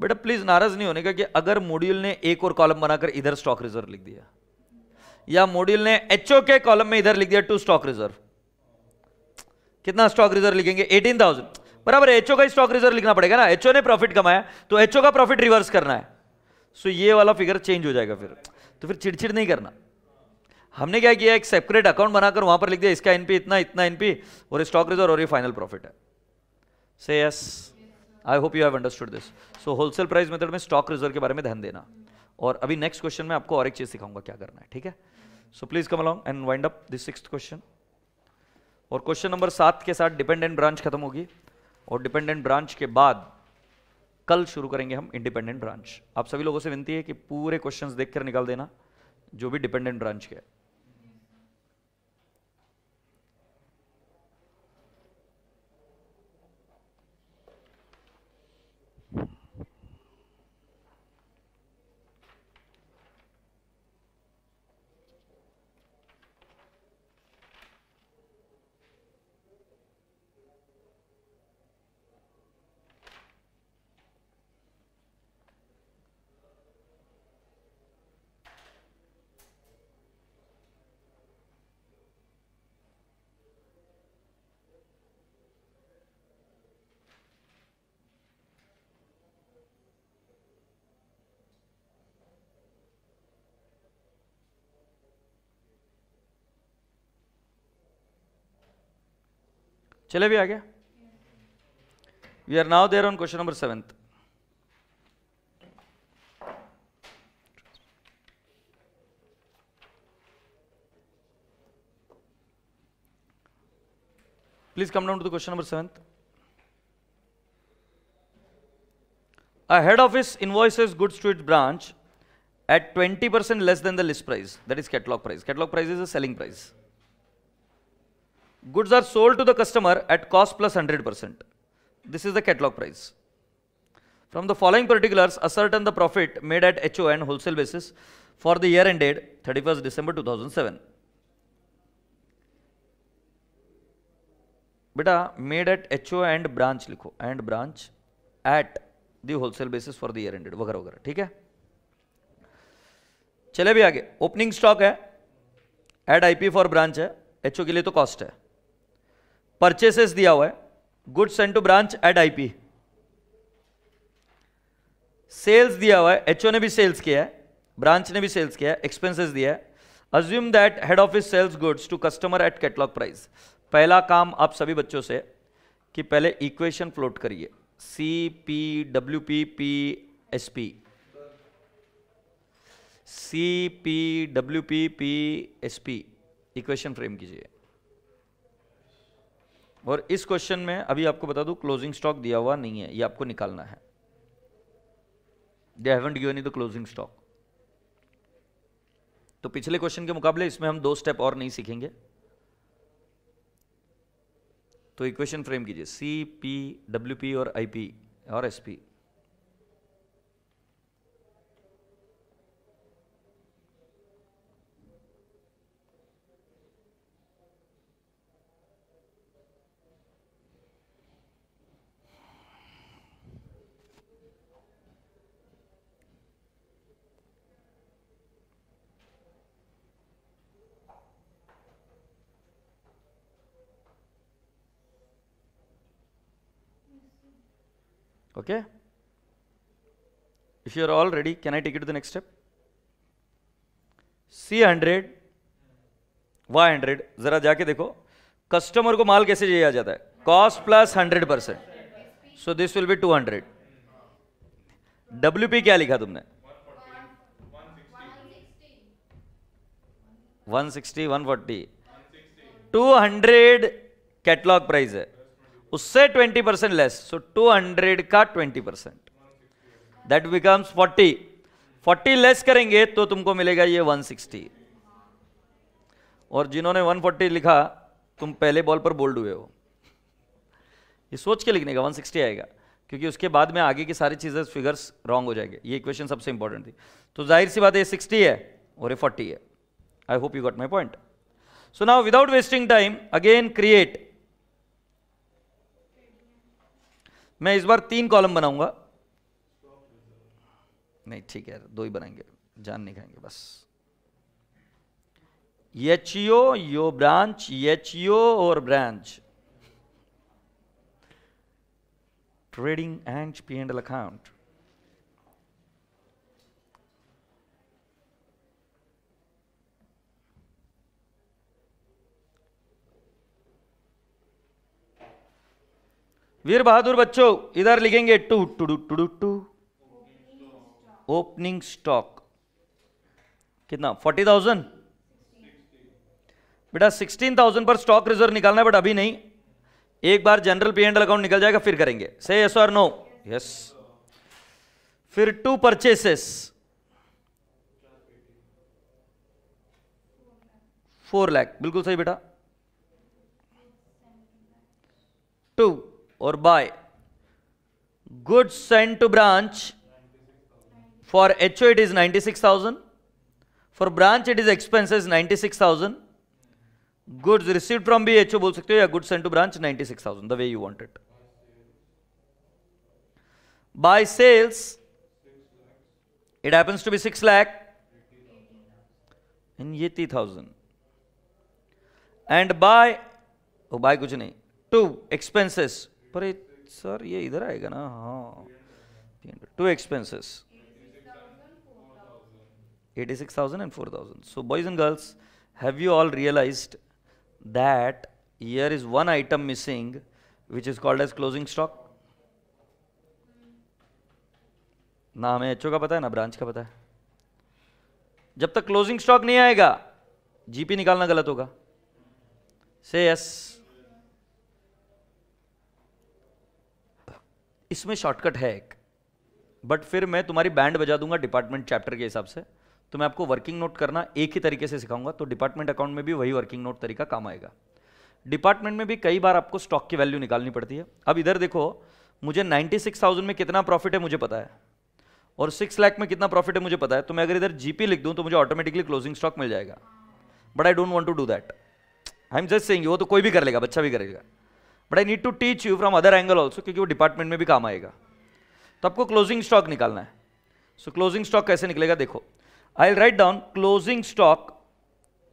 S1: बेटा प्लीज़ नाराज़ नहीं होने का कि अगर मॉड्यूल ने एक और कॉलम बनाकर इधर स्टॉक रिजर्व लिख दिया या मॉड्यूल ने एचओ के कॉलम में इधर लिख दिया टू स्टॉक रिजर्व कितना स्टॉक रिजर्व लिखेंगे एटीन थाउजेंड बराबर एचओ का स्टॉक रिजर्व लिखना पड़ेगा ना एचओ ने प्रॉफिट कमाया तो एचओ का प्रॉफिट रिवर्स करना है सो ये वाला फिगर चेंज हो जाएगा फिर तो फिर चिड़चिड़ नहीं करना हमने क्या किया एक सेपरेट अकाउंट बनाकर वहां पर लिख दिया इसका एनपी इतना इतना एनपी और स्टॉक रिजर्व और ये फाइनल प्रॉफिट है से yes I hope you have understood this so wholesale price method में स्टॉक रिजर्व के बारे में ध्यान देना और अभी नेक्स्ट क्वेश्चन में आपको और एक चीज सिखाऊंगा क्या करना है ठीक है so please come along and wind up this six question और क्वेश्चन नंबर सात के साथ डिपेंडेंट ब्रांच खत्म होगी और डिपेंडेंट ब्रांच के बाद कल शुरू करेंगे हम इंडिपेंडेंट ब्रांच आप सभी लोगों से विनती है कि पूरे क्वेश्चंस देखकर निकाल देना जो भी डिपेंडेंट ब्रांच के है चले भी आगे we are now there on question number seventh Please come down to the question number 7th. A head office invoices goods to its branch at 20% less than the list price. That is catalog price. Catalog price is the selling price. goods are sold to the customer at cost plus 100%. percent. This is the catalog price. From the following particulars, ascertain the profit made at HO and wholesale basis for the year ended 31st December 2007. Beta made at HO and branch likho and branch at the wholesale basis for the year ended. Ended वगैरह वगैरह ठीक है चले भी आगे opening stock है at IP for branch है HO के लिए तो कॉस्ट है परचेसेस दिया हुआ है goods sent to branch at IP sales दिया हुआ है एचओ ने भी सेल्स किया है ब्रांच ने भी सेल्स किया है एक्सपेंसेस दिया है assume that head office sales goods to customer at catalogue price पहला काम आप सभी बच्चों से कि पहले इक्वेशन फ्लोट करिए C P W P P S P C P W P P S P equation frame कीजिए और इस क्वेश्चन में अभी आपको बता दूं क्लोजिंग स्टॉक दिया हुआ नहीं है ये आपको निकालना है they haven't given you the closing stock तो पिछले क्वेश्चन के मुकाबले इसमें हम दो स्टेप और नहीं सीखेंगे तो इक्वेशन फ्रेम कीजिए सी पी डब्ल्यू पी और आई पी और S P okay if you are all ready can i take it to the next step C hundred Y hundred जरा जाके देखो कस्टमर को माल कैसे चाहिए आ जाता है cost plus hundred percent so this will be two hundred W P क्या लिखा तुमने one sixty one forty two hundred catalogue price है उससे 20 परसेंट लेस सो 200 का 20 परसेंट दैट बिकम्स 40 40 लेस करेंगे तो तुमको मिलेगा ये 160 और जिन्होंने 140 लिखा तुम पहले बॉल पर बोल्ड हुए हो ये सोच के लिखने का 160 आएगा क्योंकि उसके बाद में आगे की सारी चीज़ें फिगर्स रॉन्ग हो जाएंगे ये इक्वेशन सबसे इंपॉर्टेंट थी तो जाहिर सी बात है ये 60 है और ये 40 है I hope you got my point so now without wasting time again create मैं इस बार तीन कॉलम बनाऊंगा नहीं ठीक है दो ही बनाएंगे जान नहीं खाएंगे बस H O O branch H O और branch trading and P and account वीर बहादुर बच्चों इधर लिखेंगे to to do to do to opening stock कितना फोर्टी थाउजेंड बेटा सिक्सटीन थाउजेंड पर स्टॉक रिजर्व निकालना है बट अभी नहीं एक बार जनरल पी एंड अकाउंट निकल जाएगा फिर करेंगे से यस और नो यस फिर टू परचेसेस फोर लैख बिल्कुल सही बेटा टू और bye good sent to branch for H O it is ninety six thousand for branch it is expenses ninety six thousand good receive from B H O बोल सकते हो या goods send to branch ninety six thousand the way you want it by sales it happens to be six lakh in eighty thousand and by by कुछ नहीं to expenses पर sir ये इधर आएगा ना हाँ to expenses eighty six thousand and four thousand so boys and girls have you all realised that year is one item missing which is called as closing stock ना हमें HO का पता है ना ब्रांच का पता है जब तक क्लोजिंग स्टॉक नहीं आएगा जीपी निकालना गलत होगा से यस yes. इसमें शॉर्टकट है एक बट फिर मैं तुम्हारी बैंड बजा दूंगा डिपार्टमेंट चैप्टर के हिसाब से तो मैं आपको वर्किंग नोट करना एक ही तरीके से सिखाऊंगा तो डिपार्टमेंट अकाउंट में भी वही वर्किंग नोट तरीका काम आएगा डिपार्टमेंट में भी कई बार आपको स्टॉक की वैल्यू निकालनी पड़ती है अब इधर देखो मुझे 96,000 में कितना प्रॉफिट है मुझे पता है और 6 लाख में कितना प्रॉफिट है मुझे पता है तो मैं अगर इधर जीपी लिख दूं तो मुझे ऑटोमेटिकली क्लोजिंग स्टॉक मिल जाएगा but I don't want to do that I am just saying वो तो कोई भी कर लेगा बच्चा भी करेगा but I need to teach you from other angle also क्योंकि वो डिपार्टमेंट में भी काम आएगा तो आपको क्लोजिंग स्टॉक निकालना है सो क्लोजिंग स्टॉक कैसे निकलेगा देखो I write down closing stock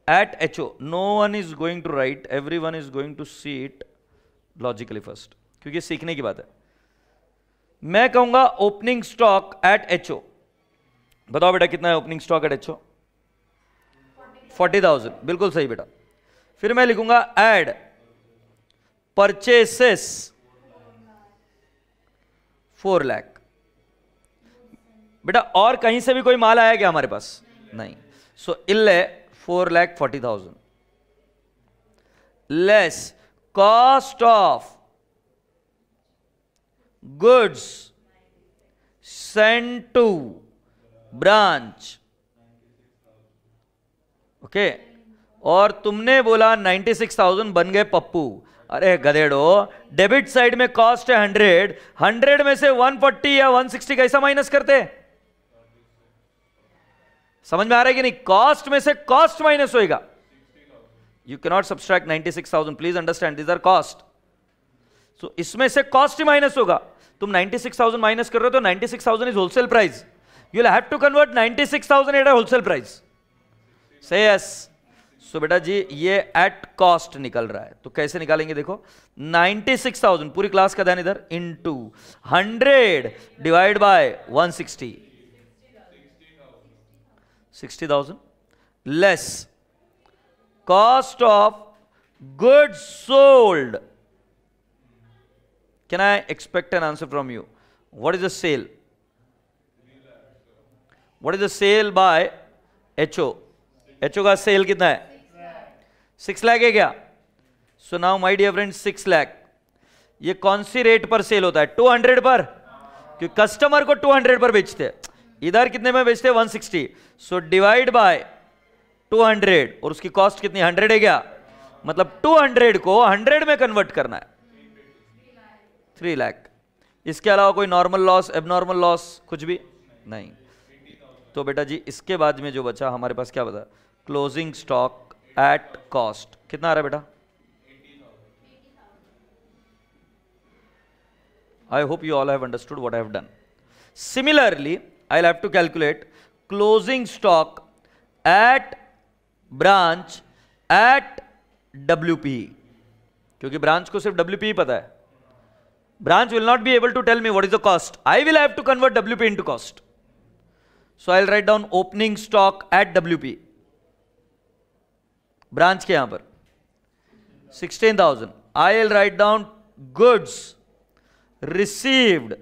S1: at O no one is going to write every one is going to see it logically first क्योंकि सीखने की बात है मैं कहूंगा opening stock at H O बताओ बेटा कितना है opening stock at H O forty thousand बिल्कुल सही बेटा फिर मैं लिखूंगा एड purchases 4 लाख बेटा और कहीं से भी कोई माल आया क्या हमारे पास नहीं सो इले four lakh forty thousand less cost of goods send to branch okay और तुमने बोला 96,000 बन गए पप्पू अरे गधेड़ो डेबिट साइड में कॉस्ट है हंड्रेड हंड्रेड में से वन फोर्टी या वन सिक्सटी कैसा माइनस करते समझ में आ रहा है कि नहीं कॉस्ट में से कॉस्ट माइनस होएगा you cannot subtract ninety six thousand please understand these are cost so इसमें से कॉस्ट ही माइनस होगा तुम नाइनटी सिक्स थाउजेंड माइनस कर रहे हो तो ninety six thousand is wholesale price you have to convert ninety six thousand at wholesale price से yes so so, बेटा जी ये एट कॉस्ट निकल रहा है तो कैसे निकालेंगे देखो 96,000 पूरी क्लास का ध्यान इधर in two hundred divide by 160 60,000 less cost of good sold can I expect an answer from you what is the sale what is the sale by HO HO का सेल कितना है सिक्स लैख है क्या so now my dear friend six lakh ये कौन सी rate पर cell होता है टू हंड्रेड पर क्योंकि कस्टमर को टू हंड्रेड पर बेचते हैं इधर कितने में बेचते हैं one sixty so divide by two hundred और उसकी कॉस्ट कितनी हंड्रेड है क्या मतलब टू हंड्रेड को हंड्रेड में कन्वर्ट करना है थ्री लैख इसके अलावा कोई नॉर्मल लॉस एबनॉर्मल लॉस कुछ भी नहीं तो बेटा जी इसके बाद में जो बचा हमारे पास क्या बता क्लोजिंग स्टॉक एट कॉस्ट कितना आ रहा है बेटा I hope you all have understood what I have done similarly I have to calculate closing stock at branch at W क्योंकि ब्रांच को सिर्फ e ही पता है branch will not be able to tell me what is the cost I will have to convert W P to cost so I will write down opening stock at W P Branch के sixteen thousand. I'll write down goods received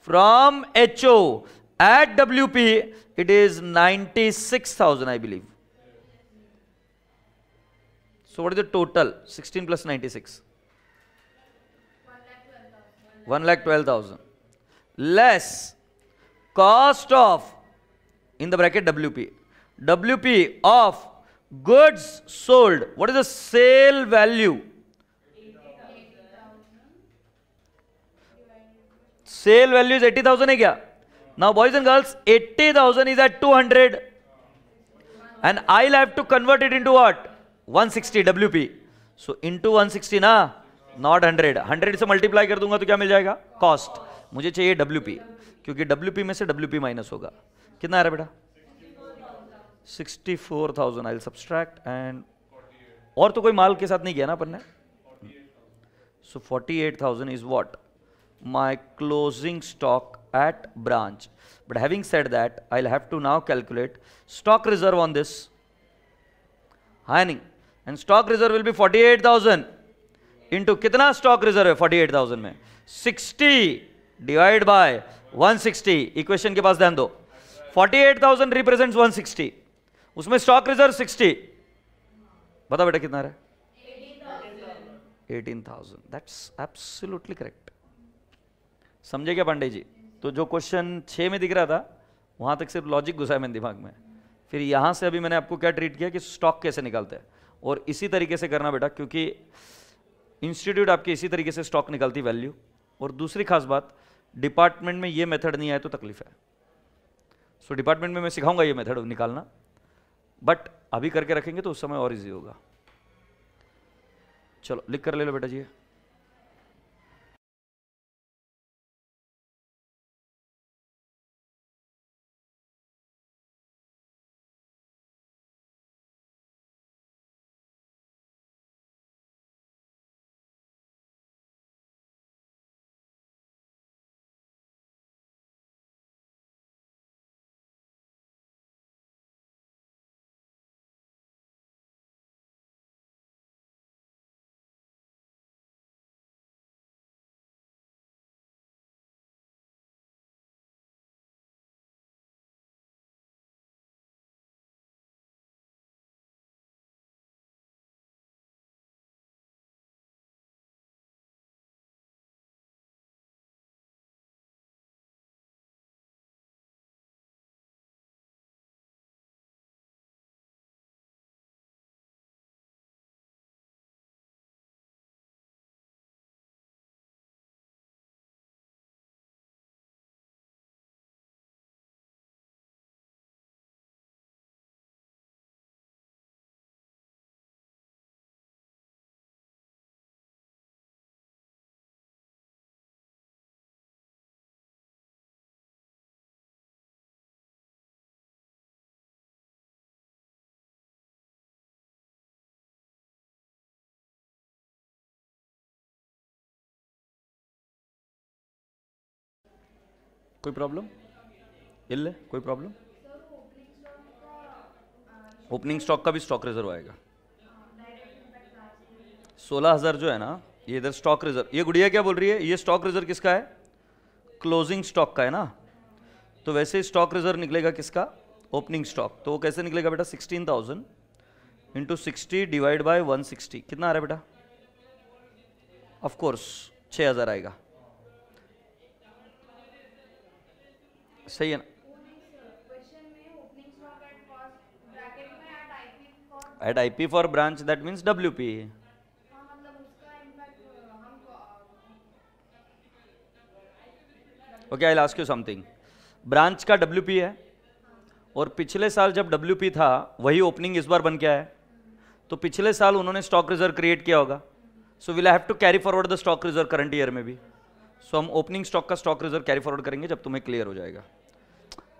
S1: from HO at WP, it is 96,000, I believe. So what is the total? 16 plus 96. 1 lakh 12,000. Less cost of, in the bracket WP, WP of goods sold. What is the sale value? Sale value is 80,000 है क्या? Now boys and girls, 80,000 is at 200 and I'll have to convert it into what? 160 WP. So into 160 na, Not 100. 100 से multiply कर दूंगा तो क्या मिल जाएगा? Cost. Mujhe chahiye WP. क्योंकि WP se WP minus hoga. कितना आ रहा sixty four thousand I subtract and और तो कोई माल के साथ नहीं गया ना अपन ने so forty eight thousand is what my closing stock at branch but having said that I have to now calculate stock reserve on this हाई नहीं and stock reserve will be forty eight कितना stock reserve है forty eight thousand में sixty divide by one sixty equation के पास ध्यान दो forty eight thousand represent one sixty उसमें स्टॉक रिजर्व सिक्सटी बता बेटा कितना रहा eighteen thousand that's absolutely correct समझे क्या पांडे जी तो जो क्वेश्चन छः में दिख रहा था वहां तक सिर्फ लॉजिक घुसा है मेरे दिमाग में फिर यहां से अभी मैंने आपको क्या ट्रीट किया कि स्टॉक कैसे निकालते हैं और इसी तरीके से करना बेटा क्योंकि इंस्टीट्यूट आपके इसी तरीके से स्टॉक निकालती वैल्यू और दूसरी खास बात डिपार्टमेंट में ये मेथड नहीं आए तो तकलीफ है सो so, डिपार्टमेंट में मैं सिखाऊंगा ये मेथड निकालना बट अभी करके रखेंगे तो उस समय और इजी होगा चलो लिख कर ले लो बेटा जी कोई प्रॉब्लम इल कोई प्रॉब्लम ओपनिंग स्टॉक का भी स्टॉक रिजर्व आएगा सोलह हजार जो है ना ये इधर स्टॉक रिजर्व ये गुड़िया क्या बोल रही है ये स्टॉक रिजर्व किसका है क्लोजिंग स्टॉक का है ना तो वैसे स्टॉक रिजर्व निकलेगा किसका ओपनिंग स्टॉक तो वो कैसे निकलेगा बेटा sixteen thousand into sixty divide by one sixty कितना आ रहा है बेटा ऑफकोर्स छः हज़ार आएगा सही है ना at I P for branch that means W P okay I last you something branch का डब्ल्यू पी है और पिछले साल जब डब्ल्यू पी था वही ओपनिंग इस बार बन के आया तो पिछले साल उन्होंने स्टॉक रिजर्व क्रिएट किया होगा so will have to carry forward the stock reserve current year में भी सो so, हम ओपनिंग स्टॉक का स्टॉक रिजर्व कैरी फॉरवर्ड करेंगे जब तुम्हें क्लियर हो जाएगा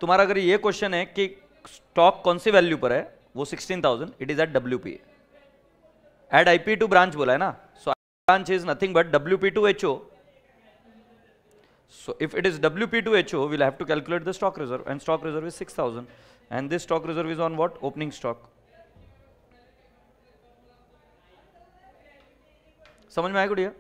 S1: तुम्हारा अगर ये क्वेश्चन है कि स्टॉक कौन सी वैल्यू पर है वो 16,000 it is at W P at IP to branch बोला है ना so branch is nothing but W P to H O so if it is W P to H O we'll have to calculate the stock reserve and stock reserve is six thousand and this stock reserve is on what opening stock समझ में आया गुड़िया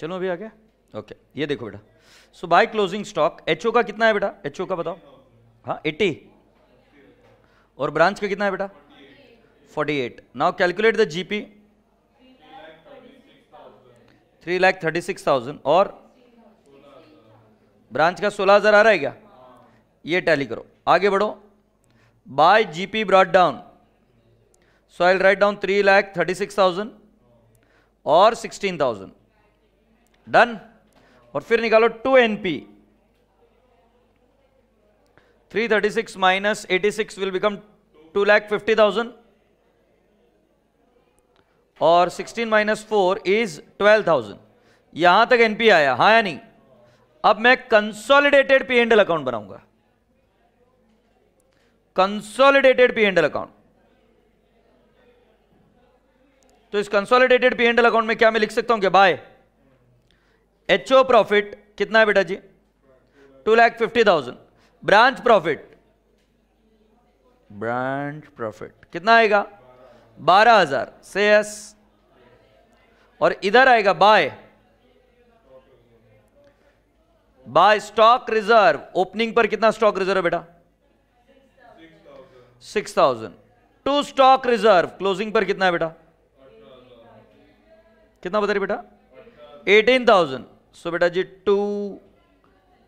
S1: चलो अभी आ गया okay ये देखो बेटा so by closing stock H का कितना है बेटा एच का बताओ हाँ एट्टी और ब्रांच का कितना है बेटा forty eight now calculate the GP three lakh thirty six thousand और ब्रांच का सोलह हज़ार आ रहा है क्या ये टैली करो आगे बढ़ो by GP brought down so I write down three lakh thirty six thousand और सिक्सटीन थाउजेंड डन और फिर निकालो two minus eighty six will become two lakh fifty thousand और 16 माइनस फोर इज 12,000 यहां तक एनपी आया हाँ या नहीं अब मैं कंसोलिडेटेड पी एंडल अकाउंट बनाऊंगा कंसोलिडेटेड पी एंडल अकाउंट तो इस कंसोलिडेटेड पी एंडल अकाउंट में क्या मैं लिख सकता हूं क्या बाय एच ओ प्रॉफिट कितना है बेटा जी two lakh fifty thousand branch profit branch profit कितना आएगा बारह हजार से एस और इधर आएगा by by stock reserve opening पर कितना स्टॉक रिजर्व है बेटा six thousand to stock reserve closing पर कितना है बेटा कितना बता रही बेटा eighteen thousand So beta ji 2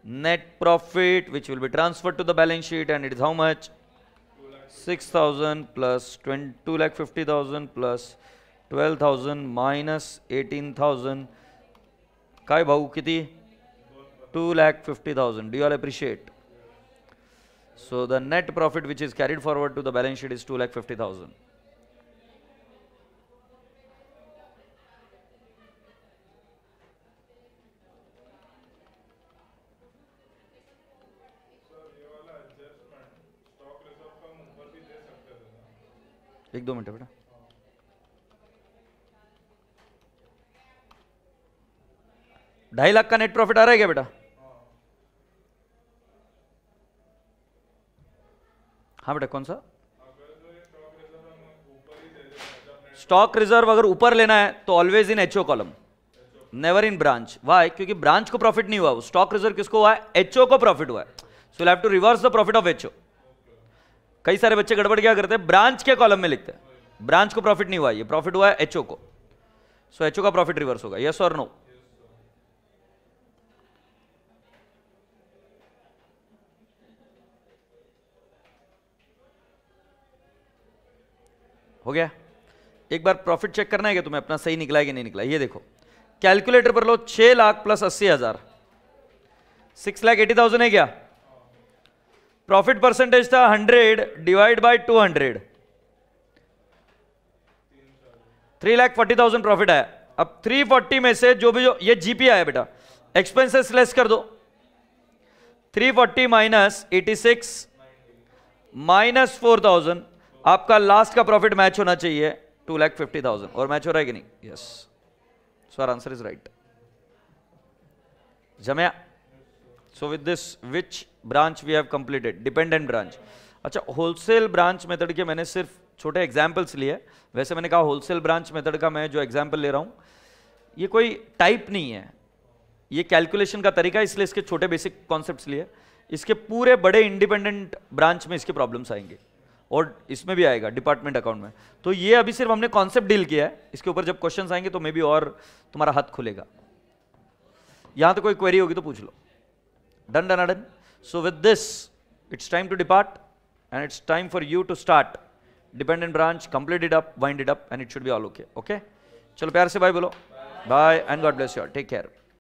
S1: net profit which will be transferred to the balance sheet and it is how much? 6,000 plus 2 lakh 50,000 plus 12,000 minus 18,000. Kai bhau kiti? 2 lakh 50,000. Do you all appreciate? So the net profit which is carried forward to the balance sheet is 2 lakh 50,000. एक दो minute बेटा ढाई लाख का net profit आ रहा है क्या बेटा हाँ बेटा कौन सा स्टॉक रिजर्व अगर ऊपर लेना है तो always in HO column never in branch why क्योंकि ब्रांच को प्रॉफिट नहीं हुआ स्टॉक रिजर्व किसको हुआ है एचओ को प्रॉफिट हुआ है so have to reverse the profit of HO कई सारे बच्चे गड़बड़ क्या करते हैं ब्रांच के कॉलम में लिखते हैं ब्रांच को प्रॉफिट नहीं हुआ ये प्रॉफिट हुआ है एचओ को सो so, एचओ का प्रॉफिट रिवर्स होगा यस और नो हो गया एक बार प्रॉफिट चेक करना है कि तुम्हें अपना सही निकला है कि नहीं निकला ये देखो कैलकुलेटर पर लो छह लाख प्लस अस्सी हजार सिक्स लाख एटी थाउजेंड है क्या प्रॉफिट परसेंटेज था hundred divide by two hundred three lakh forty thousand profit आया अब थ्री फोर्टी में से जो भी जो ये जीपी आया बेटा एक्सपेंसेस लेस कर दो three forty minus eighty six minus four thousand आपका लास्ट का प्रॉफिट मैच होना चाहिए टू लैख फिफ्टी थाउजेंड और मैच हो रहा है कि नहीं yes so our answer is right जमया so with this which branch we have completed dependent branch अच्छा होलसेल ब्रांच मेथड के मैंने सिर्फ छोटे एग्जाम्पल्स लिए वैसे मैंने कहा होलसेल ब्रांच मेथड का मैं जो एग्जाम्पल ले रहा हूँ ये कोई टाइप नहीं है ये कैलकुलेशन का तरीका इसलिए इसके छोटे बेसिक कॉन्सेप्ट लिए इसके पूरे बड़े इंडिपेंडेंट ब्रांच में इसके प्रॉब्लम्स आएंगे और इसमें भी आएगा डिपार्टमेंट अकाउंट में तो ये अभी सिर्फ हमने कॉन्सेप्ट डील किया है इसके ऊपर जब क्वेश्चन आएंगे तो मे बी और तुम्हारा हाथ खुलेगा यहां तो कोई क्वेरी होगी तो पूछ लो done done done So with this, it's time to depart and it's time for you to start. Dependent branch, complete it up, wind it up and it should be all okay. Okay? Chalo pyar se bye bolo. Bye, bye and God bless you all. Take care.